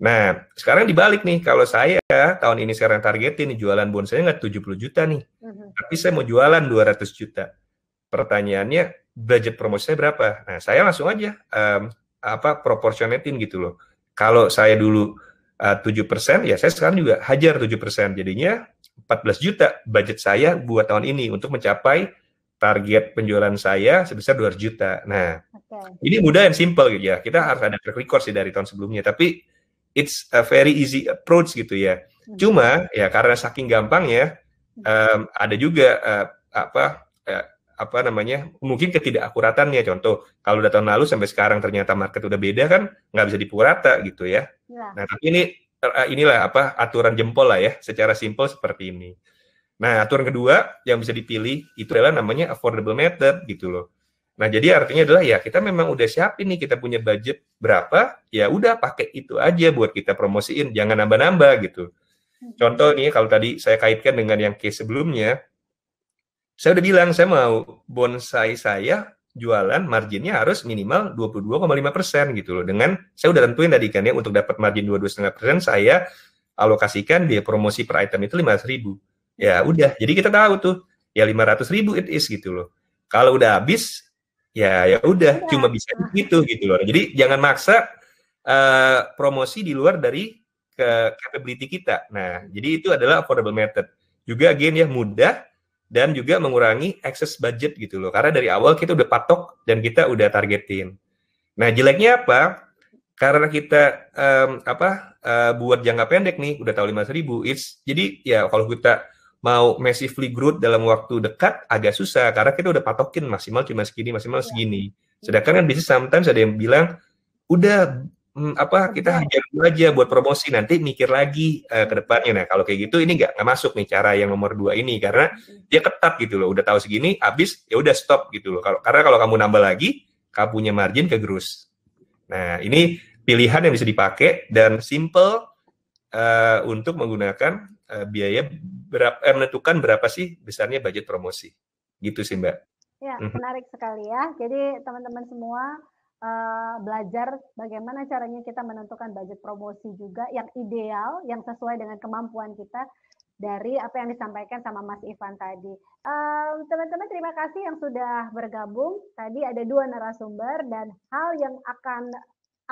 Nah, sekarang dibalik nih, kalau saya tahun ini sekarang targetin jualan bonsai nggak 70 juta nih, mm-hmm. tapi saya mau jualan 200 juta. Pertanyaannya, budget promosi saya berapa? Nah, saya langsung aja um, apa proportionatin gitu loh. Kalau saya dulu eh, tujuh persen, ya saya sekarang juga hajar tujuh persen Jadinya 14 juta budget saya buat tahun ini untuk mencapai target penjualan saya sebesar 200 juta. Nah, okay. ini mudah dan simple gitu ya. Kita harus ada track record sih dari tahun sebelumnya, tapi it's a very easy approach gitu ya. Hmm. Cuma ya karena saking gampangnya um, ada juga uh, apa uh, apa namanya mungkin ketidakakuratannya contoh kalau udah tahun lalu sampai sekarang ternyata market udah beda kan nggak bisa dipurata gitu ya. ya. Nah tapi ini Eh, inilah apa aturan jempol lah ya secara simpel seperti ini. Nah, aturan kedua yang bisa dipilih itu adalah namanya affordable method gitu loh. Nah, jadi artinya adalah ya kita memang udah siapin nih kita punya budget berapa, ya udah pakai itu aja buat kita promosiin, jangan nambah-nambah gitu. Hmm. Contoh nih kalau tadi saya kaitkan dengan yang case sebelumnya, saya udah bilang saya mau bonsai saya jualan marginnya harus minimal 22,5 persen gitu loh. Dengan saya udah tentuin tadi kan ya untuk dapat margin 22,5 persen saya alokasikan biaya promosi per item itu 500 ribu. Ya udah, jadi kita tahu tuh ya 500 ribu it is gitu loh. Kalau udah habis ya ya udah iya. cuma bisa gitu gitu loh. Jadi jangan maksa uh, promosi di luar dari ke capability kita. Nah, jadi itu adalah affordable method. Juga again ya mudah dan juga mengurangi excess budget gitu loh. Karena dari awal kita udah patok dan kita udah targetin. Nah, jeleknya apa? Karena kita um, apa uh, buat jangka pendek nih, udah tahu 5000 it's jadi ya kalau kita mau massively growth dalam waktu dekat agak susah karena kita udah patokin maksimal cuma segini, maksimal iya. segini. Sedangkan kan bisnis sometimes ada yang bilang udah hmm, apa kita hajar dulu aja buat promosi nanti mikir lagi uh, ke depannya nah kalau kayak gitu ini nggak nggak masuk nih cara yang nomor dua ini karena dia ketat gitu loh udah tahu segini habis ya udah stop gitu loh kalau karena kalau kamu nambah lagi kamu punya margin ke gross nah ini pilihan yang bisa dipakai dan simple uh, untuk menggunakan uh, biaya berapa eh, menentukan berapa sih besarnya budget promosi gitu sih mbak ya mhm. menarik sekali ya jadi teman-teman semua Eh, belajar bagaimana caranya kita menentukan budget promosi juga yang ideal, yang sesuai dengan kemampuan kita dari apa yang disampaikan sama Mas Ivan tadi. Teman-teman teman -teman, terima kasih yang sudah bergabung. Tadi ada dua narasumber dan hal yang akan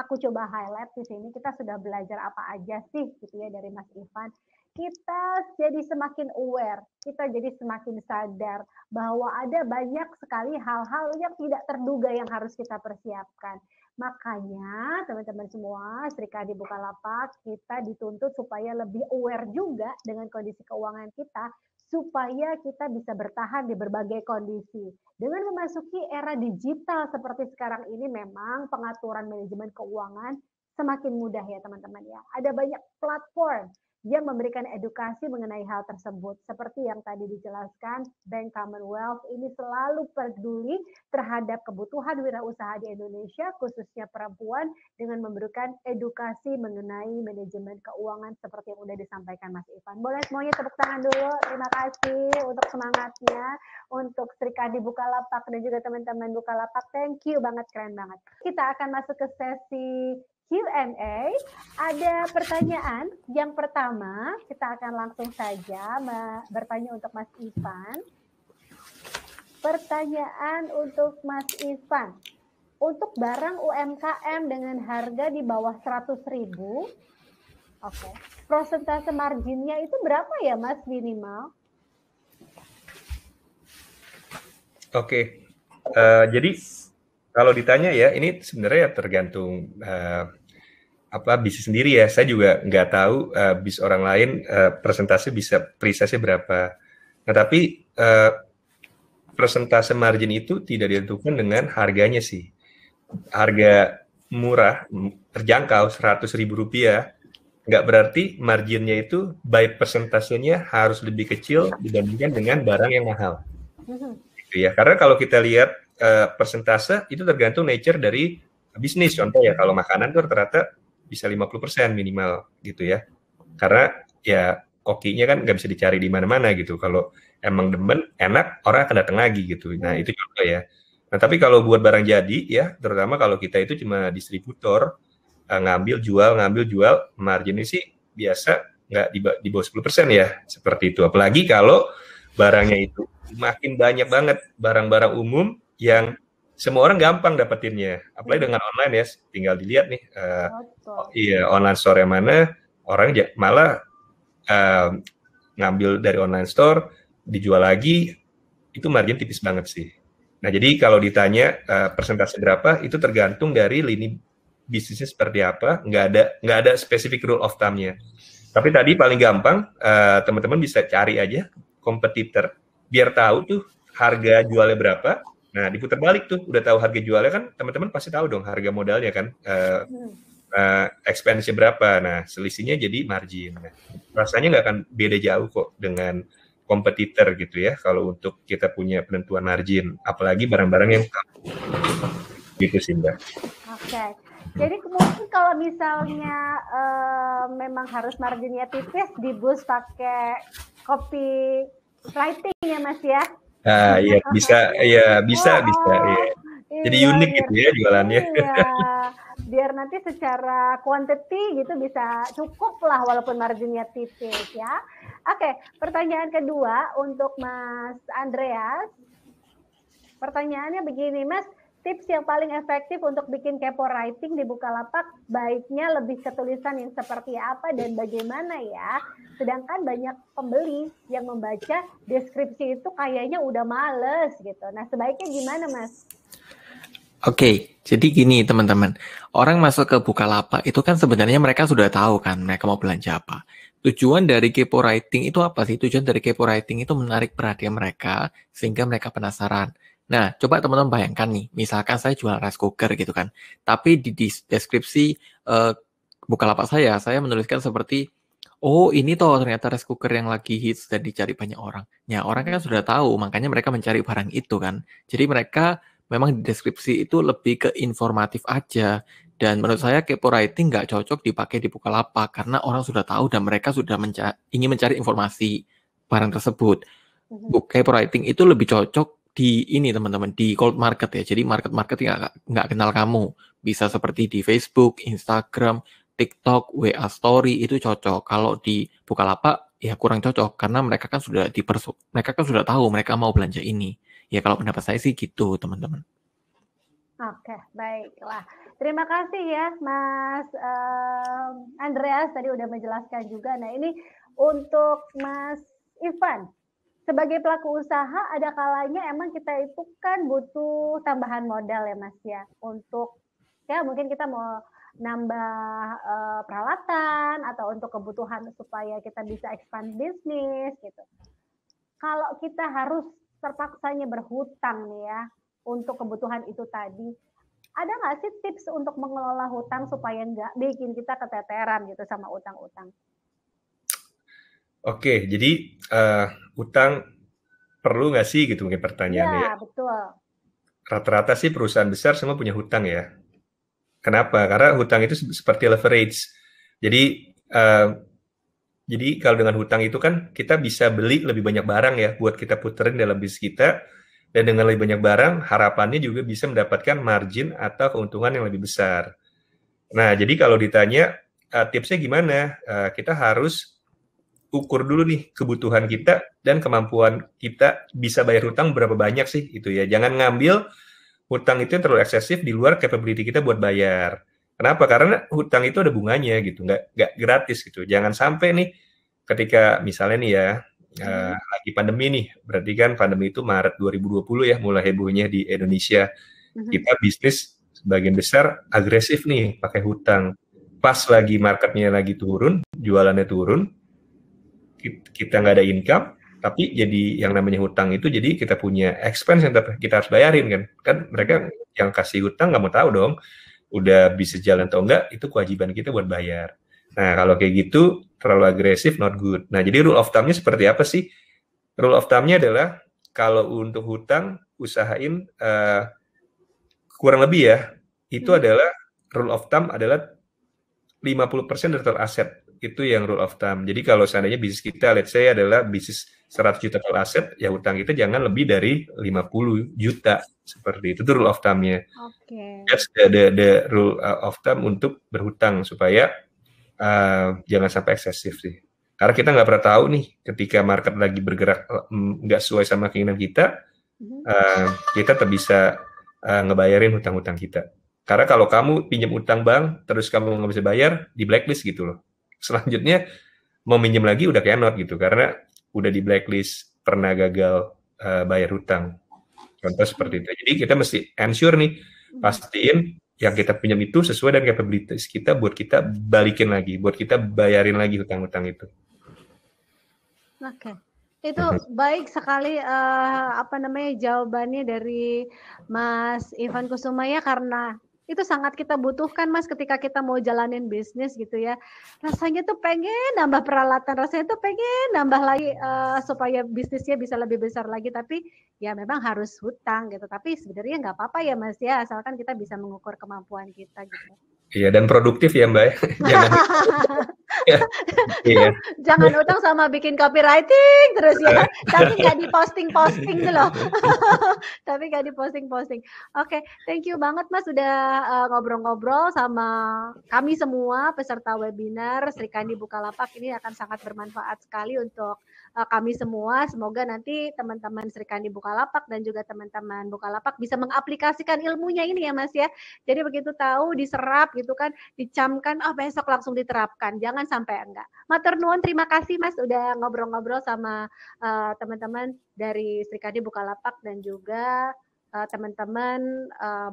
aku coba highlight di sini kita sudah belajar apa aja sih gitu ya dari Mas Ivan kita jadi semakin aware, kita jadi semakin sadar bahwa ada banyak sekali hal-hal yang tidak terduga yang harus kita persiapkan. Makanya teman-teman semua, Serika di Bukalapak, kita dituntut supaya lebih aware juga dengan kondisi keuangan kita, supaya kita bisa bertahan di berbagai kondisi. Dengan memasuki era digital seperti sekarang ini memang pengaturan manajemen keuangan semakin mudah ya teman-teman ya. Ada banyak platform, yang memberikan edukasi mengenai hal tersebut. Seperti yang tadi dijelaskan, Bank Commonwealth ini selalu peduli terhadap kebutuhan wirausaha di Indonesia, khususnya perempuan, dengan memberikan edukasi mengenai manajemen keuangan seperti yang sudah disampaikan Mas Ivan. Boleh semuanya tepuk tangan dulu. Terima kasih untuk semangatnya, untuk Sri Kadi Bukalapak dan juga teman-teman Bukalapak. Thank you banget, keren banget. Kita akan masuk ke sesi Q&A. Ada pertanyaan. Yang pertama, kita akan langsung saja bertanya untuk Mas Ivan. Pertanyaan untuk Mas Ivan. Untuk barang UMKM dengan harga di bawah seratus ribu, oke, okay. prosentase marginnya itu berapa ya Mas minimal? Oke, okay. uh, eh, jadi kalau ditanya ya, ini sebenarnya tergantung uh, apa bisnis sendiri ya. Saya juga nggak tahu uh, bis orang lain uh, eh, presentasi bisa sih berapa. Nah tapi uh, persentase margin itu tidak ditentukan dengan harganya sih. Harga murah, terjangkau seratus ribu rupiah, nggak berarti marginnya itu by persentasenya harus lebih kecil dibandingkan dengan barang yang mahal. Mm-hmm. Gitu ya. Karena kalau kita lihat uh, persentase itu tergantung nature dari bisnis. Contoh ya, kalau makanan tuh rata-rata bisa 50% minimal gitu ya. Karena ya kokinya kan nggak bisa dicari di mana-mana gitu. Kalau emang demen, enak, orang akan datang lagi gitu. Nah, itu contoh ya. Nah, tapi kalau buat barang jadi ya, terutama kalau kita itu cuma distributor, eh, ngambil, jual, ngambil, jual, marginnya sih biasa nggak di, di bawah 10% ya, seperti itu. Apalagi kalau barangnya itu makin banyak banget barang-barang umum yang semua orang gampang dapetinnya. Apalagi iya. dengan online ya, tinggal dilihat nih. Uh, oh, iya, online store yang mana orang malah uh, ngambil dari online store, dijual lagi, itu margin tipis banget sih. Nah, jadi kalau ditanya uh, persentase berapa, itu tergantung dari lini bisnisnya seperti apa. Nggak ada nggak ada spesifik rule of thumbnya. Tapi tadi paling gampang uh, teman-teman bisa cari aja kompetitor biar tahu tuh harga jualnya berapa, Nah, diputar balik tuh, udah tahu harga jualnya kan, teman-teman pasti tahu dong harga modalnya kan, uh, eh, uh, hmm. eh, expense berapa. Nah, selisihnya jadi margin. Nah, rasanya nggak akan beda jauh kok dengan kompetitor gitu ya, kalau untuk kita punya penentuan margin, apalagi barang-barang yang gitu sih mbak. Oke, okay. jadi mungkin kalau misalnya uh, memang harus marginnya tipis, di bus pakai kopi writing ya mas ya? ah iya bisa, iya bisa, oh, bisa. Iya. iya. Jadi unik gitu ya jualannya. Iya. Biar nanti secara quantity gitu bisa cukup lah walaupun marginnya tipis ya. Oke, pertanyaan kedua untuk Mas Andreas. Pertanyaannya begini, Mas, tips yang paling efektif untuk bikin kepo writing di Bukalapak baiknya lebih ketulisan yang seperti apa dan bagaimana ya. Sedangkan banyak pembeli yang membaca deskripsi itu kayaknya udah males gitu. Nah sebaiknya gimana mas? Oke, okay, jadi gini teman-teman. Orang masuk ke Bukalapak itu kan sebenarnya mereka sudah tahu kan mereka mau belanja apa. Tujuan dari kepo writing itu apa sih? Tujuan dari kepo writing itu menarik perhatian mereka sehingga mereka penasaran Nah, coba teman-teman bayangkan nih, misalkan saya jual rice cooker gitu kan, tapi di deskripsi uh, Bukalapak saya, saya menuliskan seperti, oh ini toh ternyata rice cooker yang lagi hits dan dicari banyak orang. Ya, orang kan sudah tahu, makanya mereka mencari barang itu kan. Jadi mereka memang di deskripsi itu lebih ke informatif aja. Dan menurut saya kepo writing nggak cocok dipakai di Bukalapak karena orang sudah tahu dan mereka sudah menca ingin mencari informasi barang tersebut. Mhm. Kepo writing itu lebih cocok di ini teman-teman di cold market ya. Jadi market-market yang nggak kenal kamu bisa seperti di Facebook, Instagram, TikTok, WA Story itu cocok. Kalau di Bukalapak ya kurang cocok karena mereka kan sudah di mereka kan sudah tahu mereka mau belanja ini. Ya kalau pendapat saya sih gitu teman-teman. Oke, baiklah. Terima kasih ya Mas um, Andreas tadi udah menjelaskan juga. Nah ini untuk Mas Ivan sebagai pelaku usaha ada kalanya emang kita itu kan butuh tambahan modal ya Mas ya untuk ya mungkin kita mau nambah uh, peralatan atau untuk kebutuhan supaya kita bisa expand bisnis gitu. Kalau kita harus terpaksanya berhutang nih ya untuk kebutuhan itu tadi, ada nggak sih tips untuk mengelola hutang supaya nggak bikin kita keteteran gitu sama utang-utang? Oke, jadi uh, utang perlu nggak sih gitu mungkin pertanyaannya. Iya, ya, betul. Rata-rata sih perusahaan besar semua punya hutang ya. Kenapa? Karena hutang itu seperti leverage. Jadi uh, jadi kalau dengan hutang itu kan kita bisa beli lebih banyak barang ya buat kita puterin dalam bisnis kita dan dengan lebih banyak barang harapannya juga bisa mendapatkan margin atau keuntungan yang lebih besar. Nah, jadi kalau ditanya uh, tipsnya gimana? Uh, kita harus ukur dulu nih kebutuhan kita dan kemampuan kita bisa bayar hutang berapa banyak sih itu ya. Jangan ngambil hutang itu yang terlalu eksesif di luar capability kita buat bayar. Kenapa? Karena hutang itu ada bunganya gitu, nggak nggak gratis gitu. Jangan sampai nih ketika misalnya nih ya eh, hmm. uh, lagi pandemi nih, berarti kan pandemi itu Maret 2020 ya mulai hebohnya di Indonesia. Hmm. Kita bisnis sebagian besar agresif nih pakai hutang. Pas lagi marketnya lagi turun, jualannya turun, kita nggak ada income tapi jadi yang namanya hutang itu jadi kita punya expense yang kita harus bayarin kan kan mereka yang kasih hutang nggak mau tahu dong udah bisa jalan atau enggak itu kewajiban kita buat bayar nah kalau kayak gitu terlalu agresif not good nah jadi rule of thumbnya seperti apa sih rule of thumbnya adalah kalau untuk hutang usahain uh, kurang lebih ya itu hmm. adalah rule of thumb adalah 50% dari total aset itu yang rule of thumb. Jadi kalau seandainya bisnis kita, let's say adalah bisnis 100 juta total aset, ya utang kita jangan lebih dari 50 juta seperti itu Itu rule of thumbnya. Oke. Okay. That's the, the the rule uh, of thumb untuk berhutang supaya uh, jangan sampai eksesif sih. Karena kita nggak pernah tahu nih ketika market lagi bergerak uh, nggak mm, sesuai sama keinginan kita, mm-hmm. uh, kita terbisa uh, ngebayarin hutang-hutang kita. Karena kalau kamu pinjam utang bank terus kamu nggak bisa bayar, di blacklist gitu loh selanjutnya mau minjem lagi udah kayak cannot gitu karena udah di blacklist pernah gagal uh, bayar hutang. Contoh seperti itu. Jadi kita mesti ensure nih pastiin yang kita pinjam itu sesuai dengan kapabilitas kita buat kita balikin lagi, buat kita bayarin lagi hutang-hutang itu. Oke. Okay. Itu mm-hmm. baik sekali uh, apa namanya jawabannya dari Mas Ivan Kusumaya karena itu sangat kita butuhkan mas ketika kita mau jalanin bisnis gitu ya rasanya tuh pengen nambah peralatan rasanya tuh pengen nambah lagi uh, supaya bisnisnya bisa lebih besar lagi tapi ya memang harus hutang gitu tapi sebenarnya nggak apa-apa ya mas ya asalkan kita bisa mengukur kemampuan kita gitu Iya dan produktif ya Mbak. Ya. Jangan ya. Jangan utang sama bikin copywriting terus ya. Iya. Tapi nggak di posting-posting loh. Tapi nggak di posting-posting. Oke, okay, thank you banget Mas sudah ngobrol eh, ngobrol-ngobrol sama kami semua peserta webinar Sri Kandi Bukalapak ini akan sangat bermanfaat sekali untuk uh, kami semua. Semoga nanti teman-teman Serikandi Bukalapak dan juga teman-teman Bukalapak bisa mengaplikasikan ilmunya ini ya Mas ya. Jadi begitu tahu diserap gitu kan, dicamkan oh besok langsung diterapkan. Jangan sampai enggak. Matur nuwun terima kasih Mas udah ngobrol-ngobrol sama eh, teman-teman uh, dari Serikandi Bukalapak dan juga eh, teman-teman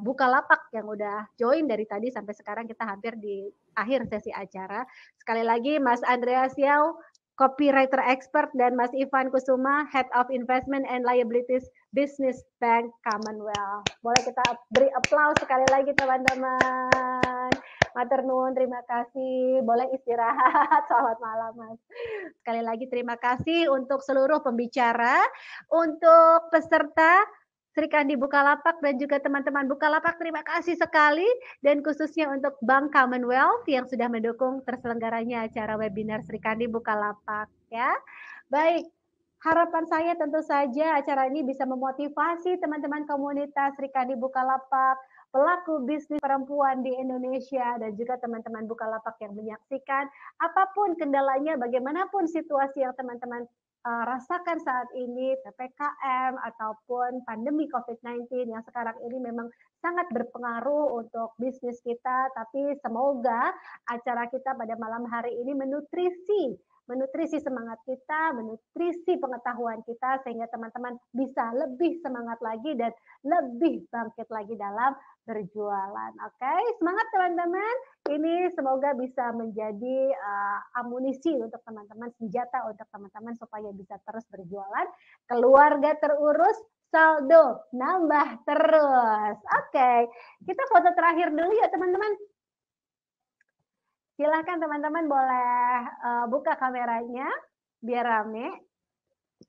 uh, lapak yang udah join dari tadi sampai sekarang kita hampir di akhir sesi acara. Sekali lagi Mas Andreas Yau copywriter expert dan Mas Ivan Kusuma, Head of Investment and Liabilities Business Bank Commonwealth. Boleh kita beri aplaus sekali lagi teman-teman. Mater nuwun, terima kasih. Boleh istirahat. Selamat malam, Mas. Sekali lagi terima kasih untuk seluruh pembicara, untuk peserta Sri Kandi Bukalapak dan juga teman-teman Bukalapak terima kasih sekali dan khususnya untuk Bank Commonwealth yang sudah mendukung terselenggaranya acara webinar Sri Kandi Bukalapak ya. Baik, harapan saya tentu saja acara ini bisa memotivasi teman-teman komunitas Sri Kandi Bukalapak pelaku bisnis perempuan di Indonesia dan juga teman-teman Bukalapak yang menyaksikan apapun kendalanya bagaimanapun situasi yang teman-teman uh, rasakan saat ini PPKM ataupun pandemi COVID-19 yang sekarang ini memang sangat berpengaruh untuk bisnis kita tapi semoga acara kita pada malam hari ini menutrisi menutrisi semangat kita, menutrisi pengetahuan kita sehingga teman-teman bisa lebih semangat lagi dan lebih bangkit lagi dalam berjualan. Oke, okay? semangat teman-teman. Ini semoga bisa menjadi uh, amunisi untuk teman-teman, senjata untuk teman-teman supaya bisa terus berjualan. Keluarga terurus, saldo nambah terus. Oke, okay. kita foto terakhir dulu ya teman-teman. Silahkan teman-teman boleh uh, buka kameranya biar rame.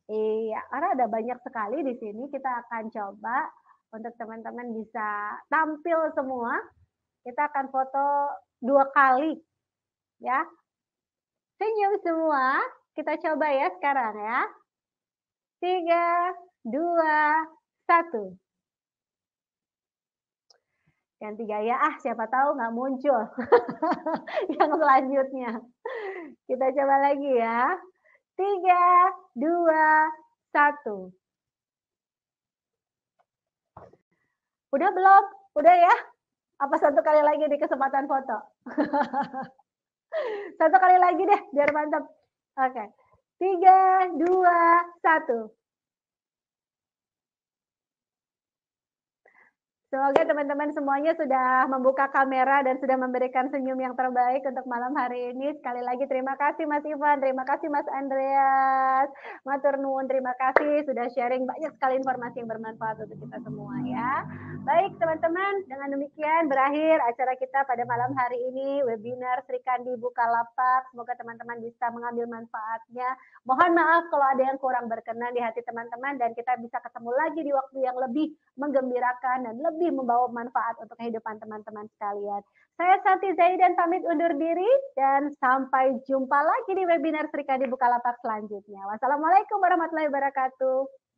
Iya, karena ada banyak sekali di sini. Kita akan coba untuk teman-teman bisa tampil semua. Kita akan foto dua kali. Ya. Senyum semua. Kita coba ya sekarang ya. Tiga, dua, satu yang tiga ya ah siapa tahu nggak muncul yang selanjutnya kita coba lagi ya tiga dua satu udah belum udah ya apa satu kali lagi di kesempatan foto satu kali lagi deh biar mantap oke tiga dua satu Semoga teman-teman semuanya sudah membuka kamera dan sudah memberikan senyum yang terbaik untuk malam hari ini. Sekali lagi terima kasih Mas Ivan, terima kasih Mas Andreas, Matur Nuwun, terima kasih sudah sharing banyak sekali informasi yang bermanfaat untuk kita semua ya. Baik teman-teman, dengan demikian berakhir acara kita pada malam hari ini, webinar Sri Kandi Bukalapak. Semoga teman-teman bisa mengambil manfaatnya. Mohon maaf kalau ada yang kurang berkenan di hati teman-teman dan kita bisa ketemu lagi di waktu yang lebih menggembirakan dan lebih membawa manfaat untuk kehidupan teman-teman sekalian. Saya Santi Zaidan pamit undur diri dan sampai jumpa lagi di webinar serikandi Bukalapak selanjutnya. Wassalamualaikum warahmatullahi wabarakatuh.